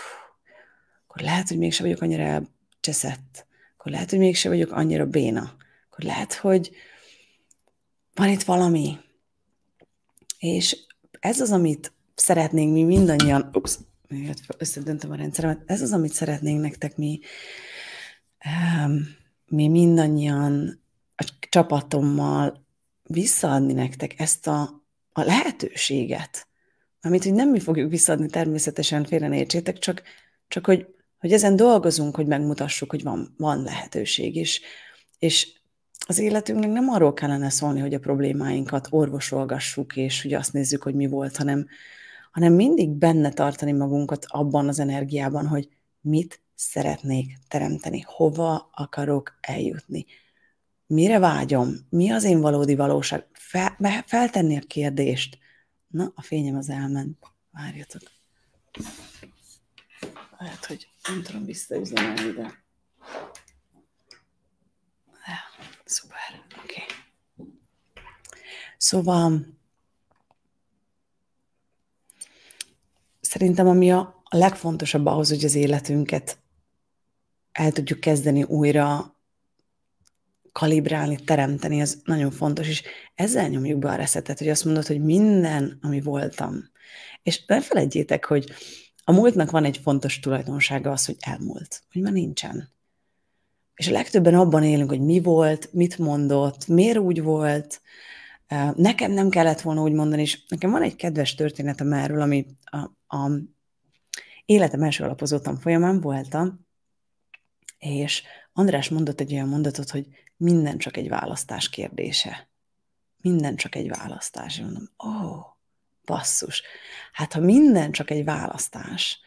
akkor lehet, hogy mégse vagyok annyira elcseszett, akkor lehet, hogy mégse vagyok annyira béna, akkor lehet, hogy van itt valami. És ez az, amit szeretnénk mi mindannyian, ups, összedöntöm a rendszeremet, ez az, amit szeretnénk nektek mi, mi mindannyian a csapatommal visszaadni nektek ezt a a lehetőséget, amit hogy nem mi fogjuk visszadni, természetesen félre ne értsétek, csak, csak hogy, hogy ezen dolgozunk, hogy megmutassuk, hogy van, van lehetőség is. És az életünknek nem arról kellene szólni, hogy a problémáinkat orvosolgassuk, és hogy azt nézzük, hogy mi volt, hanem, hanem mindig benne tartani magunkat abban az energiában, hogy mit szeretnék teremteni, hova akarok eljutni, mire vágyom, mi az én valódi valóság, Fe, feltenni a kérdést. Na, a fényem az elment. Várjatok. Lehet, hogy nem tudom visszaüzemelni, de... Szuper, oké. Okay. Szóval szerintem ami a legfontosabb ahhoz, hogy az életünket el tudjuk kezdeni újra, kalibrálni, teremteni, az nagyon fontos, és ezzel nyomjuk be a reszetet, hogy azt mondod, hogy minden, ami voltam. És ne felejtjétek, hogy a múltnak van egy fontos tulajdonsága az, hogy elmúlt, hogy már nincsen. És a legtöbben abban élünk, hogy mi volt, mit mondott, miért úgy volt, nekem nem kellett volna úgy mondani, és nekem van egy kedves történetem erről, ami a, a életem első alapozó folyamán voltam, és András mondott egy olyan mondatot, hogy minden csak egy választás kérdése. Minden csak egy választás. Mondom, ó, oh, basszus. Hát ha minden csak egy választás,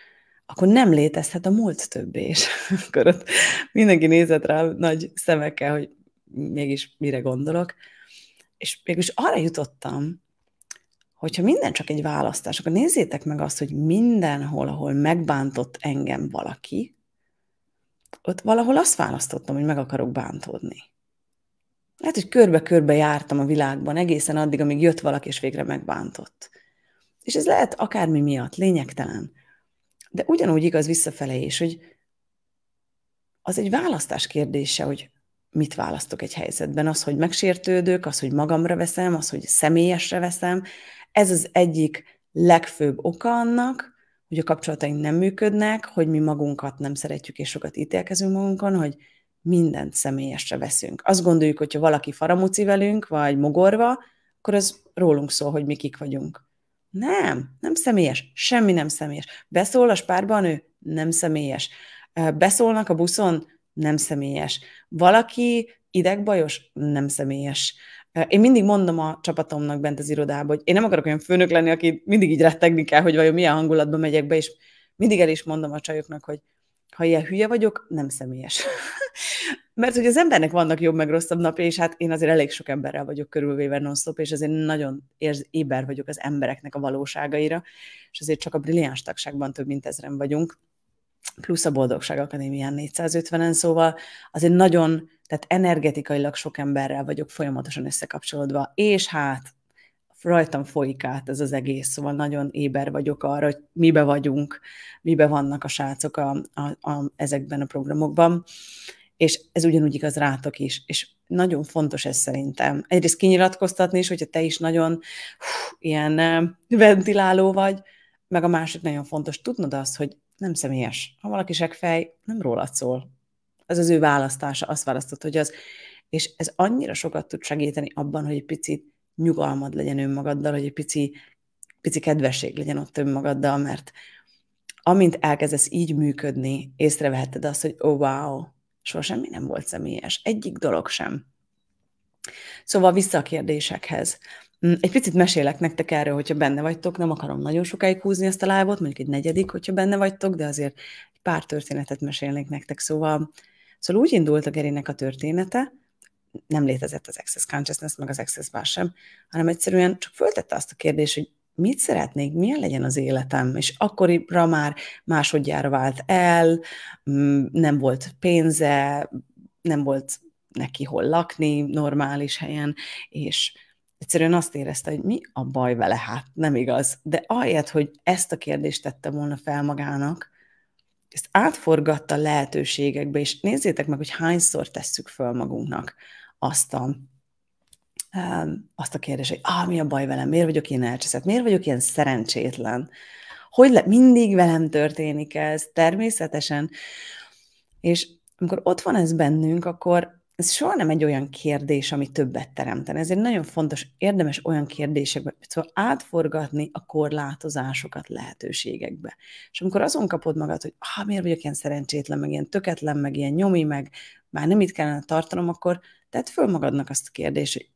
akkor nem létezhet a múlt többé, és akkor ott mindenki nézett rá nagy szemekkel, hogy mégis mire gondolok, és mégis arra jutottam, hogyha minden csak egy választás, akkor nézzétek meg azt, hogy mindenhol, ahol megbántott engem valaki, ott valahol azt választottam, hogy meg akarok bántódni. Hát, hogy körbe-körbe jártam a világban egészen addig, amíg jött valaki, és végre megbántott. És ez lehet akármi miatt, lényegtelen. De ugyanúgy igaz visszafele is, hogy az egy választás kérdése, hogy mit választok egy helyzetben. Az, hogy megsértődök, az, hogy magamra veszem, az, hogy személyesre veszem. Ez az egyik legfőbb oka annak, hogy a kapcsolataink nem működnek, hogy mi magunkat nem szeretjük, és sokat ítélkezünk magunkon, hogy mindent személyesre veszünk. Azt gondoljuk, hogy ha valaki faramuci velünk, vagy mogorva, akkor az rólunk szól, hogy mi kik vagyunk. Nem, nem személyes, semmi nem személyes. Beszól a spárban ő? Nem személyes. Beszólnak a buszon? Nem személyes. Valaki idegbajos? Nem személyes. Én mindig mondom a csapatomnak bent az irodában, hogy én nem akarok olyan főnök lenni, aki mindig így rettegni kell, hogy vajon milyen hangulatban megyek be, és mindig el is mondom a csajoknak, hogy ha ilyen hülye vagyok, nem személyes. Mert hogy az embernek vannak jobb meg rosszabb napja, és hát én azért elég sok emberrel vagyok körülvéve non-stop, és azért nagyon érz, éber vagyok az embereknek a valóságaira, és azért csak a brilliáns tagságban több mint ezren vagyunk, plusz a Boldogság Akadémián 450-en, szóval azért nagyon, tehát energetikailag sok emberrel vagyok folyamatosan összekapcsolódva, és hát rajtam folyik át ez az egész, szóval nagyon éber vagyok arra, hogy mibe vagyunk, mibe vannak a srácok a, a, a, ezekben a programokban, és ez ugyanúgy igaz rátok is, és nagyon fontos ez szerintem. Egyrészt kinyilatkoztatni is, hogyha te is nagyon hú, ilyen eh, ventiláló vagy, meg a másik nagyon fontos tudnod azt, hogy nem személyes. Ha valaki fej, nem rólad szól. Ez az ő választása, azt választott, hogy az. És ez annyira sokat tud segíteni abban, hogy egy picit nyugalmad legyen önmagaddal, hogy egy pici, pici kedvesség legyen ott önmagaddal, mert amint elkezdesz így működni, észreveheted azt, hogy ó, oh, wow, soha semmi nem volt személyes, egyik dolog sem. Szóval vissza a kérdésekhez. Mm, egy picit mesélek nektek erről, hogyha benne vagytok, nem akarom nagyon sokáig húzni ezt a lábot, mondjuk egy negyedik, hogyha benne vagytok, de azért egy pár történetet mesélnék nektek. Szóval, szóval úgy indult a Gerinek a története, nem létezett az access consciousness, meg az access bar sem, hanem egyszerűen csak föltette azt a kérdést, hogy mit szeretnék, milyen legyen az életem, és akkoribra már másodjára vált el, mm, nem volt pénze, nem volt neki hol lakni normális helyen, és egyszerűen azt érezte, hogy mi a baj vele, hát nem igaz. De ahelyett, hogy ezt a kérdést tette volna fel magának, ezt átforgatta lehetőségekbe, és nézzétek meg, hogy hányszor tesszük föl magunknak azt a, azt a kérdést, hogy ah, mi a baj velem, miért vagyok én elcseszett, miért vagyok ilyen szerencsétlen, hogy le, mindig velem történik ez, természetesen. És amikor ott van ez bennünk, akkor ez soha nem egy olyan kérdés, ami többet teremten. Ezért nagyon fontos, érdemes olyan kérdésekbe, szóval átforgatni a korlátozásokat lehetőségekbe. És amikor azon kapod magad, hogy ah, miért vagyok ilyen szerencsétlen, meg ilyen töketlen, meg ilyen nyomi, meg már nem itt kellene tartanom, akkor tedd föl magadnak azt a kérdést, hogy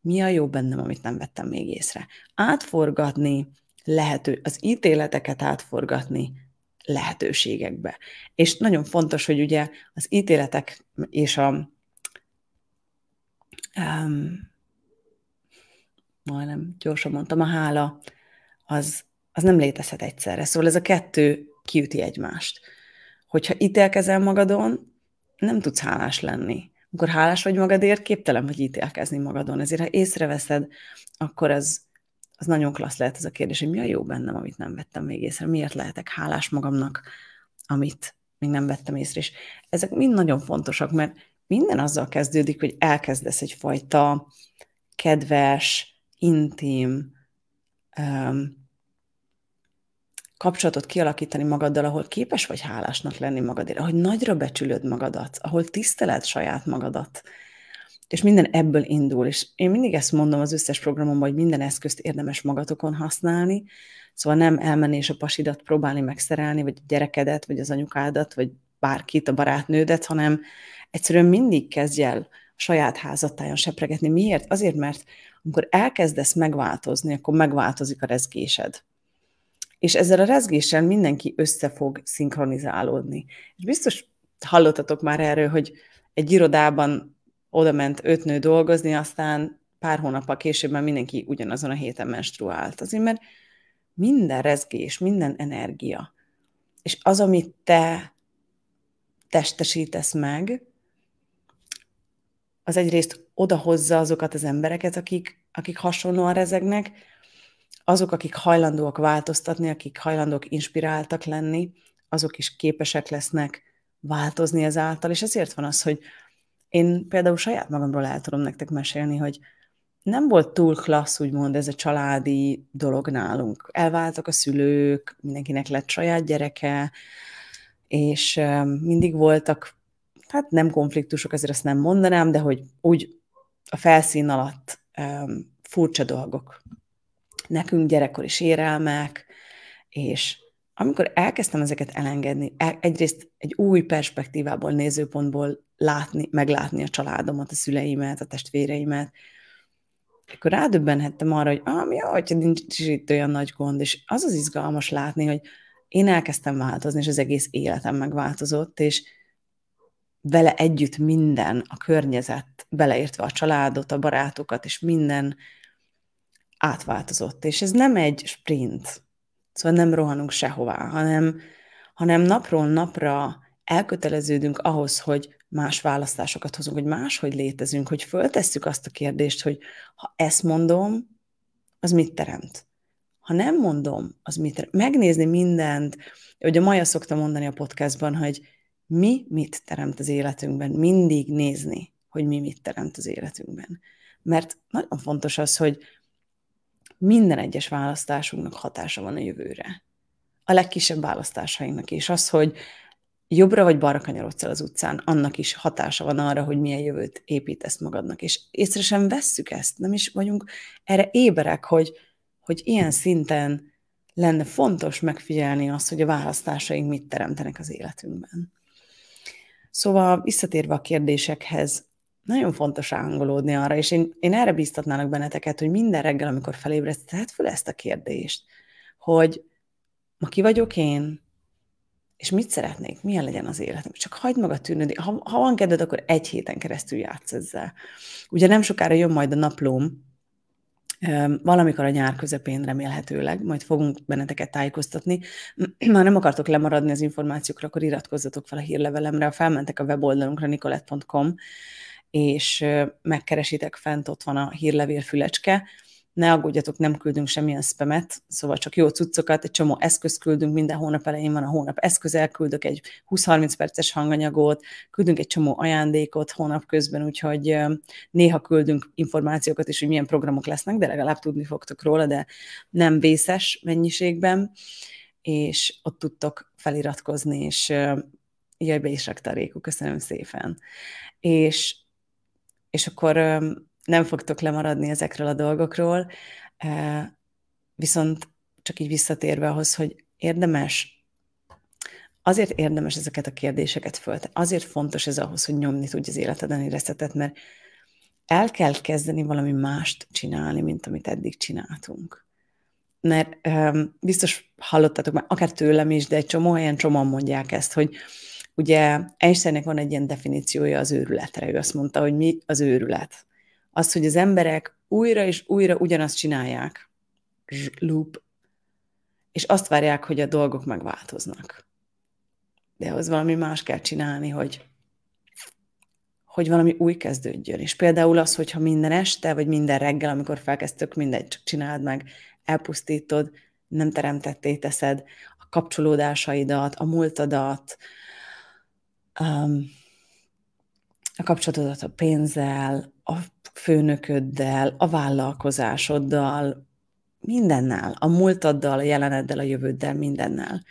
mi a jó bennem, amit nem vettem még észre. Átforgatni lehető, az ítéleteket átforgatni lehetőségekbe. És nagyon fontos, hogy ugye az ítéletek és a um, majdnem gyorsan mondtam, a hála, az, az nem létezhet egyszerre. Szóval ez a kettő kiüti egymást. Hogyha ítélkezel magadon, nem tudsz hálás lenni. Amikor hálás vagy magadért, képtelen vagy ítélkezni magadon. Ezért, ha észreveszed, akkor az az nagyon klassz lehet ez a kérdés, hogy mi a jó bennem, amit nem vettem még észre, miért lehetek hálás magamnak, amit még nem vettem észre. És ezek mind nagyon fontosak, mert minden azzal kezdődik, hogy elkezdesz egyfajta kedves, intim, kapcsolatot kialakítani magaddal, ahol képes vagy hálásnak lenni magadért, ahogy nagyra becsülöd magadat, ahol tiszteled saját magadat. És minden ebből indul. És én mindig ezt mondom az összes programomban, hogy minden eszközt érdemes magatokon használni, szóval nem elmenni és a pasidat próbálni megszerelni, vagy a gyerekedet, vagy az anyukádat, vagy bárkit, a barátnődet, hanem egyszerűen mindig kezdj el a saját házatáján sepregetni. Miért? Azért, mert amikor elkezdesz megváltozni, akkor megváltozik a rezgésed és ezzel a rezgéssel mindenki össze fog szinkronizálódni. És biztos hallottatok már erről, hogy egy irodában oda ment öt nő dolgozni, aztán pár a későbben mindenki ugyanazon a héten menstruált. Azért, mert minden rezgés, minden energia, és az, amit te testesítesz meg, az egyrészt odahozza azokat az embereket, akik, akik hasonlóan rezegnek, azok, akik hajlandóak változtatni, akik hajlandók inspiráltak lenni, azok is képesek lesznek változni ezáltal, és ezért van az, hogy én például saját magamról el tudom nektek mesélni, hogy nem volt túl klassz, úgymond ez a családi dolog nálunk. Elváltak a szülők, mindenkinek lett saját gyereke, és mindig voltak, hát nem konfliktusok, ezért, azt nem mondanám, de hogy úgy a felszín alatt furcsa dolgok nekünk gyerekkori sérelmek, és amikor elkezdtem ezeket elengedni, e, egyrészt egy új perspektívából, nézőpontból látni, meglátni a családomat, a szüleimet, a testvéreimet, akkor rádöbbenhettem arra, hogy ah, mi, hogyha nincs itt olyan nagy gond, és az az izgalmas látni, hogy én elkezdtem változni, és az egész életem megváltozott, és vele együtt minden, a környezet, beleértve a családot, a barátokat, és minden átváltozott, és ez nem egy sprint, szóval nem rohanunk sehová, hanem, hanem napról napra elköteleződünk ahhoz, hogy más választásokat hozunk, hogy máshogy létezünk, hogy föltesszük azt a kérdést, hogy ha ezt mondom, az mit teremt? Ha nem mondom, az mit teremt? Megnézni mindent, ugye Maja szokta mondani a podcastban, hogy mi mit teremt az életünkben, mindig nézni, hogy mi mit teremt az életünkben. Mert nagyon fontos az, hogy minden egyes választásunknak hatása van a jövőre. A legkisebb választásainknak is. Az, hogy jobbra vagy balra kanyarodsz el az utcán, annak is hatása van arra, hogy milyen jövőt építesz magadnak. És észre sem vesszük ezt, nem is vagyunk erre éberek, hogy, hogy ilyen szinten lenne fontos megfigyelni azt, hogy a választásaink mit teremtenek az életünkben. Szóval visszatérve a kérdésekhez, nagyon fontos ángolódni arra, és én, én erre biztatnálok benneteket, hogy minden reggel, amikor felébredsz, tehát föl ezt a kérdést, hogy ma ki vagyok én, és mit szeretnék, milyen legyen az életem. Csak hagyd magad tűnődni. Ha, ha van kedved, akkor egy héten keresztül játsz ezzel. Ugye nem sokára jön majd a naplóm, valamikor a nyár közepén remélhetőleg, majd fogunk benneteket tájékoztatni. Már nem akartok lemaradni az információkra, akkor iratkozzatok fel a hírlevelemre, felmentek a weboldalunkra nicolett.com, és megkeresitek fent, ott van a hírlevél fülecske. Ne aggódjatok, nem küldünk semmilyen spamet, szóval csak jó cuccokat, egy csomó eszköz küldünk, minden hónap elején van a hónap eszközel, küldök egy 20-30 perces hanganyagot, küldünk egy csomó ajándékot hónap közben, úgyhogy néha küldünk információkat is, hogy milyen programok lesznek, de legalább tudni fogtok róla, de nem vészes mennyiségben, és ott tudtok feliratkozni, és jaj, be is rakta Réku, köszönöm szépen. És és akkor nem fogtok lemaradni ezekről a dolgokról, viszont csak így visszatérve ahhoz, hogy érdemes, azért érdemes ezeket a kérdéseket föltenni, azért fontos ez ahhoz, hogy nyomni tudj az életeden éreztetet, mert el kell kezdeni valami mást csinálni, mint amit eddig csináltunk mert um, biztos hallottatok már, akár tőlem is, de egy csomó helyen csomóan mondják ezt, hogy Ugye Einsteinnek van egy ilyen definíciója az őrületre, ő azt mondta, hogy mi az őrület. Az, hogy az emberek újra és újra ugyanazt csinálják, loop, és azt várják, hogy a dolgok megváltoznak. De ahhoz valami más kell csinálni, hogy, hogy valami új kezdődjön. És például az, hogyha minden este, vagy minden reggel, amikor felkezdtök, mindegy, csak csináld meg, elpusztítod, nem teremtetté teszed a kapcsolódásaidat, a múltadat, um, a kapcsolatodat a pénzzel, a főnököddel, a vállalkozásoddal, mindennel, a múltaddal, a jeleneddel, a jövőddel, mindennel,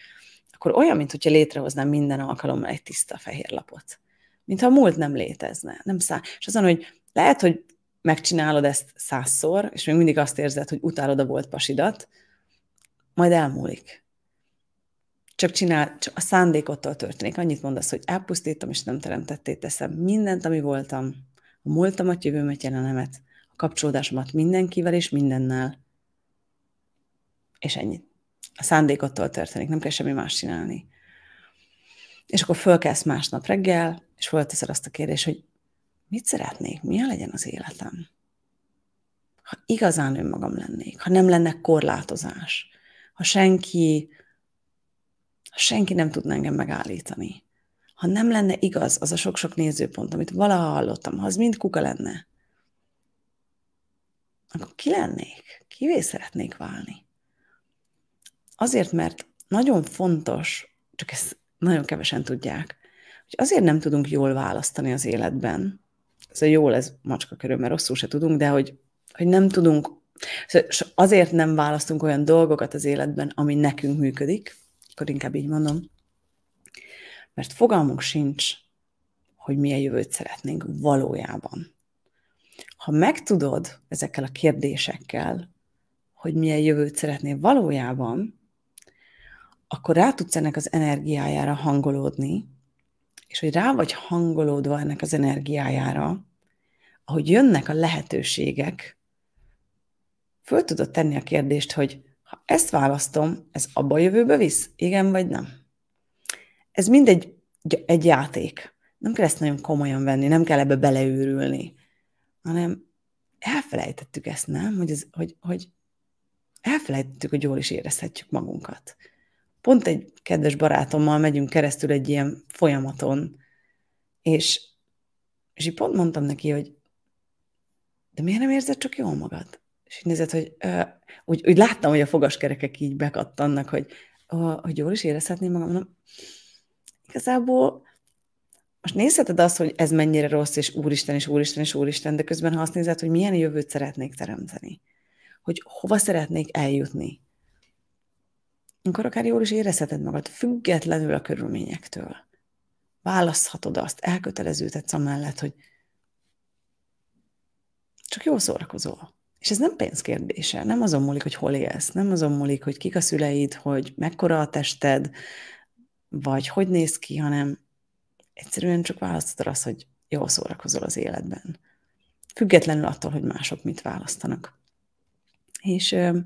akkor olyan, mintha létrehoznám minden alkalommal egy tiszta fehér lapot. Mintha a múlt nem létezne. Nem szá... És azon, hogy lehet, hogy megcsinálod ezt százszor, és még mindig azt érzed, hogy utálod a volt pasidat, majd elmúlik csak csinál, csak a szándékottól történik. Annyit mondasz, hogy elpusztítom, és nem teremtetté teszem mindent, ami voltam, a múltamat, jövőmet, jelenemet, a kapcsolódásomat mindenkivel és mindennel. És ennyi. A szándékottól történik, nem kell semmi más csinálni. És akkor fölkelsz másnap reggel, és fölteszed azt a kérdést, hogy mit szeretnék, milyen legyen az életem? Ha igazán önmagam lennék, ha nem lenne korlátozás, ha senki senki nem tudna engem megállítani. Ha nem lenne igaz az a sok-sok nézőpont, amit valaha hallottam, ha az mind kuka lenne, akkor ki lennék? Kivé szeretnék válni? Azért, mert nagyon fontos, csak ezt nagyon kevesen tudják, hogy azért nem tudunk jól választani az életben, ez a jól, ez macska körül, mert rosszul se tudunk, de hogy, hogy nem tudunk, szóval, azért nem választunk olyan dolgokat az életben, ami nekünk működik, akkor inkább így mondom, mert fogalmunk sincs, hogy milyen jövőt szeretnénk valójában. Ha megtudod ezekkel a kérdésekkel, hogy milyen jövőt szeretnél valójában, akkor rá tudsz ennek az energiájára hangolódni, és hogy rá vagy hangolódva ennek az energiájára, ahogy jönnek a lehetőségek, föl tudod tenni a kérdést, hogy ha ezt választom, ez abba a jövőbe visz? Igen vagy nem? Ez mind egy, egy játék. Nem kell ezt nagyon komolyan venni, nem kell ebbe beleőrülni, hanem elfelejtettük ezt, nem? Hogy, ez, hogy, hogy elfelejtettük, hogy jól is érezhetjük magunkat. Pont egy kedves barátommal megyünk keresztül egy ilyen folyamaton, és, és így pont mondtam neki, hogy de miért nem érzed csak jól magad? és így nézett, hogy uh, úgy, úgy láttam, hogy a fogaskerekek így bekattannak, hogy, uh, hogy jól is érezhetném magam. Nem. igazából most nézheted azt, hogy ez mennyire rossz, és úristen, és úristen, és úristen, de közben ha azt nézed, hogy milyen jövőt szeretnék teremteni, hogy hova szeretnék eljutni, akkor akár jól is érezheted magad, függetlenül a körülményektől. Választhatod azt, elköteleződhetsz amellett, hogy csak jól szórakozol. És ez nem pénz kérdése, nem azon múlik, hogy hol élsz, nem azon múlik, hogy kik a szüleid, hogy mekkora a tested, vagy hogy néz ki, hanem egyszerűen csak választod azt, hogy jól szórakozol az életben. Függetlenül attól, hogy mások mit választanak. És ö,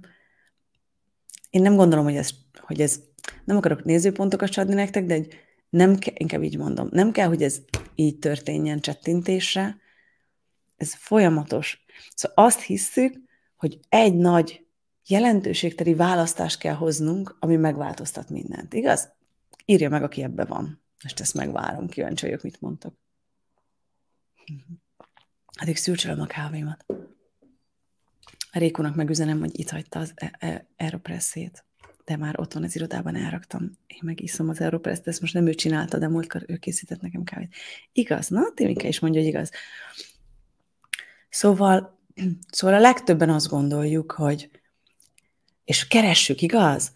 én nem gondolom, hogy ez, hogy ez, nem akarok nézőpontokat adni nektek, de egy, nem ke, inkább így mondom, nem kell, hogy ez így történjen csettintésre, ez folyamatos Szóval azt hiszük, hogy egy nagy jelentőségteli választást kell hoznunk, ami megváltoztat mindent. Igaz? Írja meg, aki ebbe van. Most ezt megvárom, kíváncsi vagyok, mit mondtok. Addig szűrcsölöm a kávémat. A Rékónak megüzenem, hogy itt hagyta az e- e- Aeropresszét, de már ott van az irodában, elraktam. Én meg iszom az Aeropressz, ezt most nem ő csinálta, de múltkor ő készített nekem kávét. Igaz, na? Timika is mondja, hogy igaz. Szóval, szóval a legtöbben azt gondoljuk, hogy, és keressük, igaz?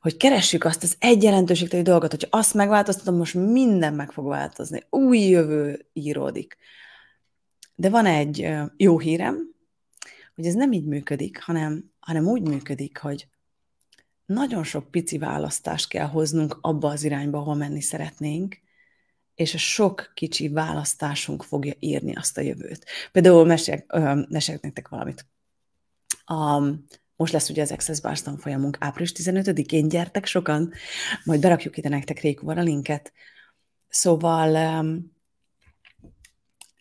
Hogy keressük azt az egyenlentőségteli dolgot, hogy azt megváltoztatom, most minden meg fog változni. Új jövő íródik. De van egy jó hírem, hogy ez nem így működik, hanem, hanem úgy működik, hogy nagyon sok pici választást kell hoznunk abba az irányba, ahol menni szeretnénk, és a sok kicsi választásunk fogja írni azt a jövőt. Például mesélek, ö, mesélek nektek valamit. Um, most lesz ugye az Access Bars tanfolyamunk április 15-én, gyertek sokan, majd berakjuk ide nektek Rékuval a linket. Szóval um,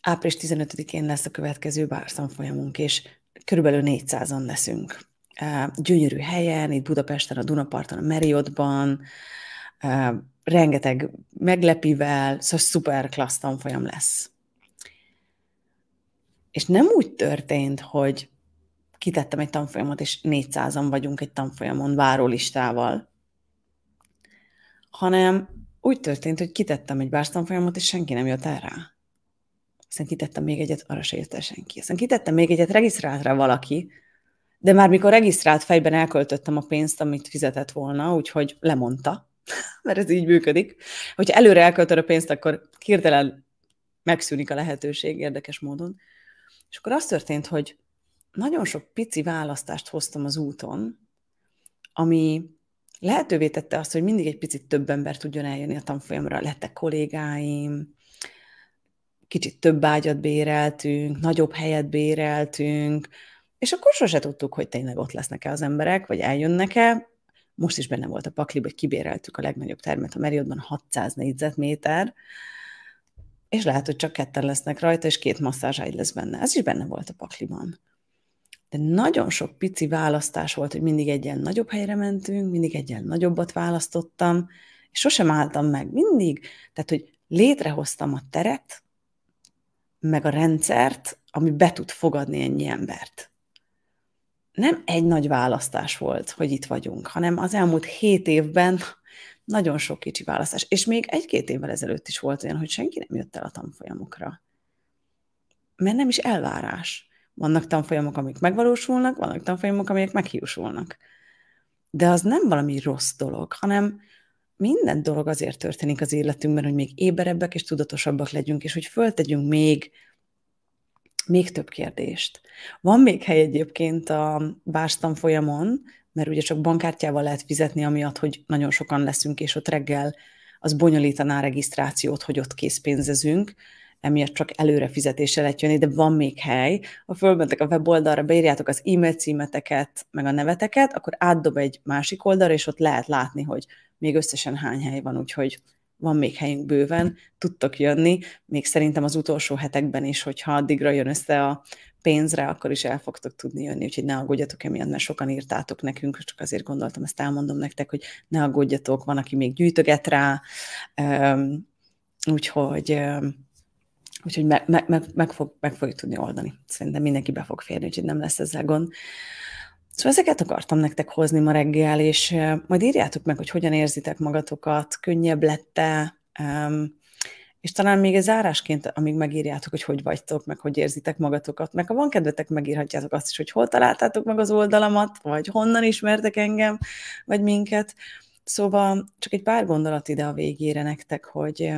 április 15-én lesz a következő Bars tanfolyamunk, és körülbelül 400-an leszünk. Uh, gyönyörű helyen, itt Budapesten, a Dunaparton, a Meriotban, uh, rengeteg meglepivel, szóval szuper klassz tanfolyam lesz. És nem úgy történt, hogy kitettem egy tanfolyamot, és 400-an vagyunk egy tanfolyamon várólistával, hanem úgy történt, hogy kitettem egy tanfolyamot és senki nem jött el rá. Aztán kitettem még egyet, arra se jött el senki. Aztán kitettem még egyet, regisztrált rá valaki, de már mikor regisztrált fejben elköltöttem a pénzt, amit fizetett volna, úgyhogy lemondta mert ez így működik, hogyha előre elköltöd a pénzt, akkor hirtelen megszűnik a lehetőség érdekes módon. És akkor az történt, hogy nagyon sok pici választást hoztam az úton, ami lehetővé tette azt, hogy mindig egy picit több ember tudjon eljönni a tanfolyamra. Lettek kollégáim, kicsit több ágyat béreltünk, nagyobb helyet béreltünk, és akkor sose tudtuk, hogy tényleg ott lesznek-e az emberek, vagy eljönnek-e most is benne volt a pakliba, hogy kibéreltük a legnagyobb termet a Meriodban, 600 négyzetméter, és lehet, hogy csak ketten lesznek rajta, és két masszázsáj lesz benne. Ez is benne volt a pakliban. De nagyon sok pici választás volt, hogy mindig egy ilyen nagyobb helyre mentünk, mindig egy ilyen nagyobbat választottam, és sosem álltam meg mindig. Tehát, hogy létrehoztam a teret, meg a rendszert, ami be tud fogadni ennyi embert nem egy nagy választás volt, hogy itt vagyunk, hanem az elmúlt hét évben nagyon sok kicsi választás. És még egy-két évvel ezelőtt is volt olyan, hogy senki nem jött el a tanfolyamokra. Mert nem is elvárás. Vannak tanfolyamok, amik megvalósulnak, vannak tanfolyamok, amik meghiúsulnak. De az nem valami rossz dolog, hanem minden dolog azért történik az életünkben, hogy még éberebbek és tudatosabbak legyünk, és hogy föltegyünk még még több kérdést. Van még hely egyébként a bárstan folyamon, mert ugye csak bankkártyával lehet fizetni, amiatt, hogy nagyon sokan leszünk, és ott reggel az bonyolítaná a regisztrációt, hogy ott készpénzezünk, emiatt csak előre fizetése lehet jönni, de van még hely. Ha fölmentek a weboldalra, beírjátok az e-mail címeteket, meg a neveteket, akkor átdob egy másik oldalra, és ott lehet látni, hogy még összesen hány hely van, úgyhogy van még helyünk bőven, tudtok jönni, még szerintem az utolsó hetekben is, hogyha addigra jön össze a pénzre, akkor is el fogtok tudni jönni, úgyhogy ne aggódjatok emiatt, mert sokan írtátok nekünk, csak azért gondoltam, ezt elmondom nektek, hogy ne aggódjatok, van, aki még gyűjtöget rá, úgyhogy, úgyhogy meg, meg, meg, meg, fog, meg fogjuk tudni oldani. Szerintem mindenki be fog férni, úgyhogy nem lesz ezzel gond. Szóval ezeket akartam nektek hozni ma reggel, és majd írjátok meg, hogy hogyan érzitek magatokat, könnyebb lett-e, és talán még egy zárásként, amíg megírjátok, hogy hogy vagytok, meg hogy érzitek magatokat, meg ha van kedvetek, megírhatjátok azt is, hogy hol találtátok meg az oldalamat, vagy honnan ismertek engem, vagy minket. Szóval csak egy pár gondolat ide a végére nektek, hogy,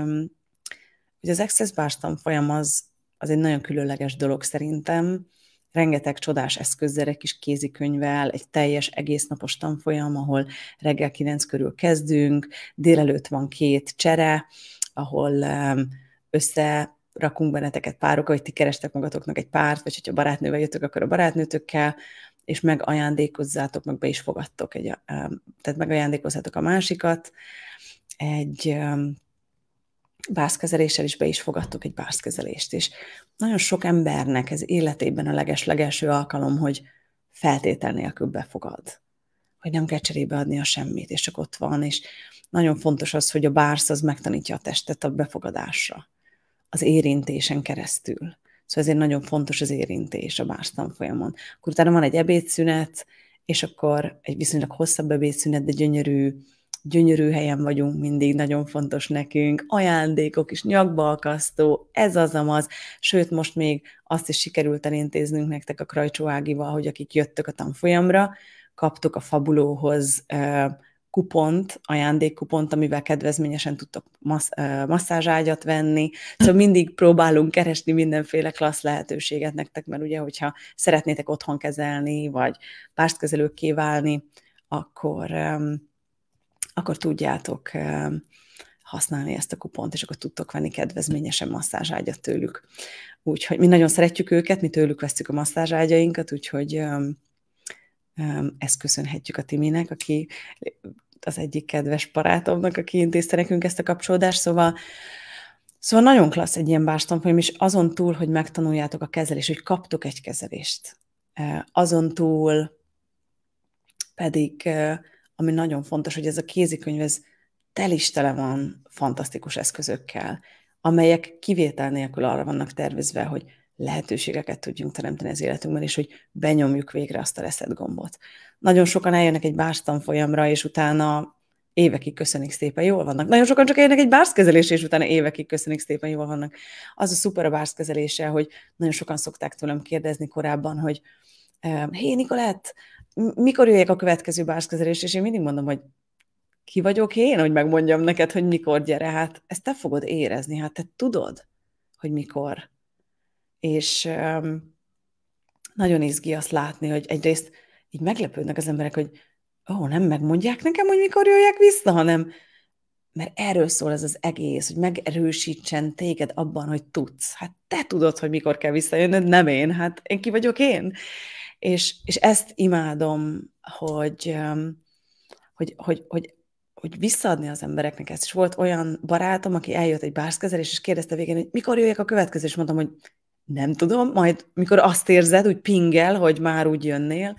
hogy az Access Bars folyam az, az egy nagyon különleges dolog szerintem, rengeteg csodás eszközzel, egy kis kézikönyvvel, egy teljes egésznapos tanfolyam, ahol reggel kilenc körül kezdünk, délelőtt van két csere, ahol össze rakunk benneteket párok, hogy ti kerestek magatoknak egy párt, vagy hogyha barátnővel jöttök, akkor a barátnőtökkel, és megajándékozzátok, meg be is fogadtok, egy, tehát megajándékozzátok a másikat, egy bászkezeléssel is be is fogadtuk egy bászkezelést, és nagyon sok embernek ez életében a leges alkalom, hogy feltétel nélkül befogad, hogy nem kell cserébe adni a semmit, és csak ott van, és nagyon fontos az, hogy a bársz az megtanítja a testet a befogadásra, az érintésen keresztül. Szóval ezért nagyon fontos az érintés a bársz tanfolyamon. Akkor utána van egy ebédszünet, és akkor egy viszonylag hosszabb ebédszünet, de gyönyörű, gyönyörű helyen vagyunk mindig, nagyon fontos nekünk, ajándékok is, nyakbalkasztó, ez az amaz, sőt most még azt is sikerült elintéznünk nektek a Krajcsó Ágival, hogy akik jöttök a tanfolyamra, kaptuk a Fabulóhoz kupont, ajándékkupont, amivel kedvezményesen tudtok massz- masszázságyat venni. Szóval mindig próbálunk keresni mindenféle klassz lehetőséget nektek, mert ugye, hogyha szeretnétek otthon kezelni, vagy pártkezelőkké válni, akkor akkor tudjátok használni ezt a kupont, és akkor tudtok venni kedvezményesen masszázságyat tőlük. Úgyhogy mi nagyon szeretjük őket, mi tőlük veszük a masszázságyainkat, úgyhogy ezt köszönhetjük a Timinek, aki az egyik kedves barátomnak, aki intézte nekünk ezt a kapcsolódást, szóval Szóval nagyon klassz egy ilyen bárstamfolyam, és azon túl, hogy megtanuljátok a kezelést, hogy kaptok egy kezelést. Azon túl pedig ami nagyon fontos, hogy ez a kézikönyv, ez telistele van fantasztikus eszközökkel, amelyek kivétel nélkül arra vannak tervezve, hogy lehetőségeket tudjunk teremteni az életünkben, és hogy benyomjuk végre azt a reset gombot. Nagyon sokan eljönnek egy bárstan folyamra és utána évekig köszönik szépen, jól vannak. Nagyon sokan csak eljönnek egy bárszkezelésre, és utána évekig köszönik szépen, jól vannak. Az a szuper a bárszkezelése, hogy nagyon sokan szokták tőlem kérdezni korábban, hogy hé, Nikolett, mikor jöjjek a következő bárszkezelés, és én mindig mondom, hogy ki vagyok én, hogy megmondjam neked, hogy mikor gyere, hát ezt te fogod érezni, hát te tudod, hogy mikor. És um, nagyon izgi azt látni, hogy egyrészt így meglepődnek az emberek, hogy ó, oh, nem megmondják nekem, hogy mikor jöjjek vissza, hanem mert erről szól ez az egész, hogy megerősítsen téged abban, hogy tudsz. Hát te tudod, hogy mikor kell visszajönnöd, nem én, hát én ki vagyok én. És, és ezt imádom, hogy, um, hogy, hogy, hogy, hogy visszaadni az embereknek ezt. És volt olyan barátom, aki eljött egy bárszkezelés, és kérdezte végén, hogy mikor jöjjek a következő, és mondtam, hogy nem tudom, majd mikor azt érzed, úgy pingel, hogy már úgy jönnél,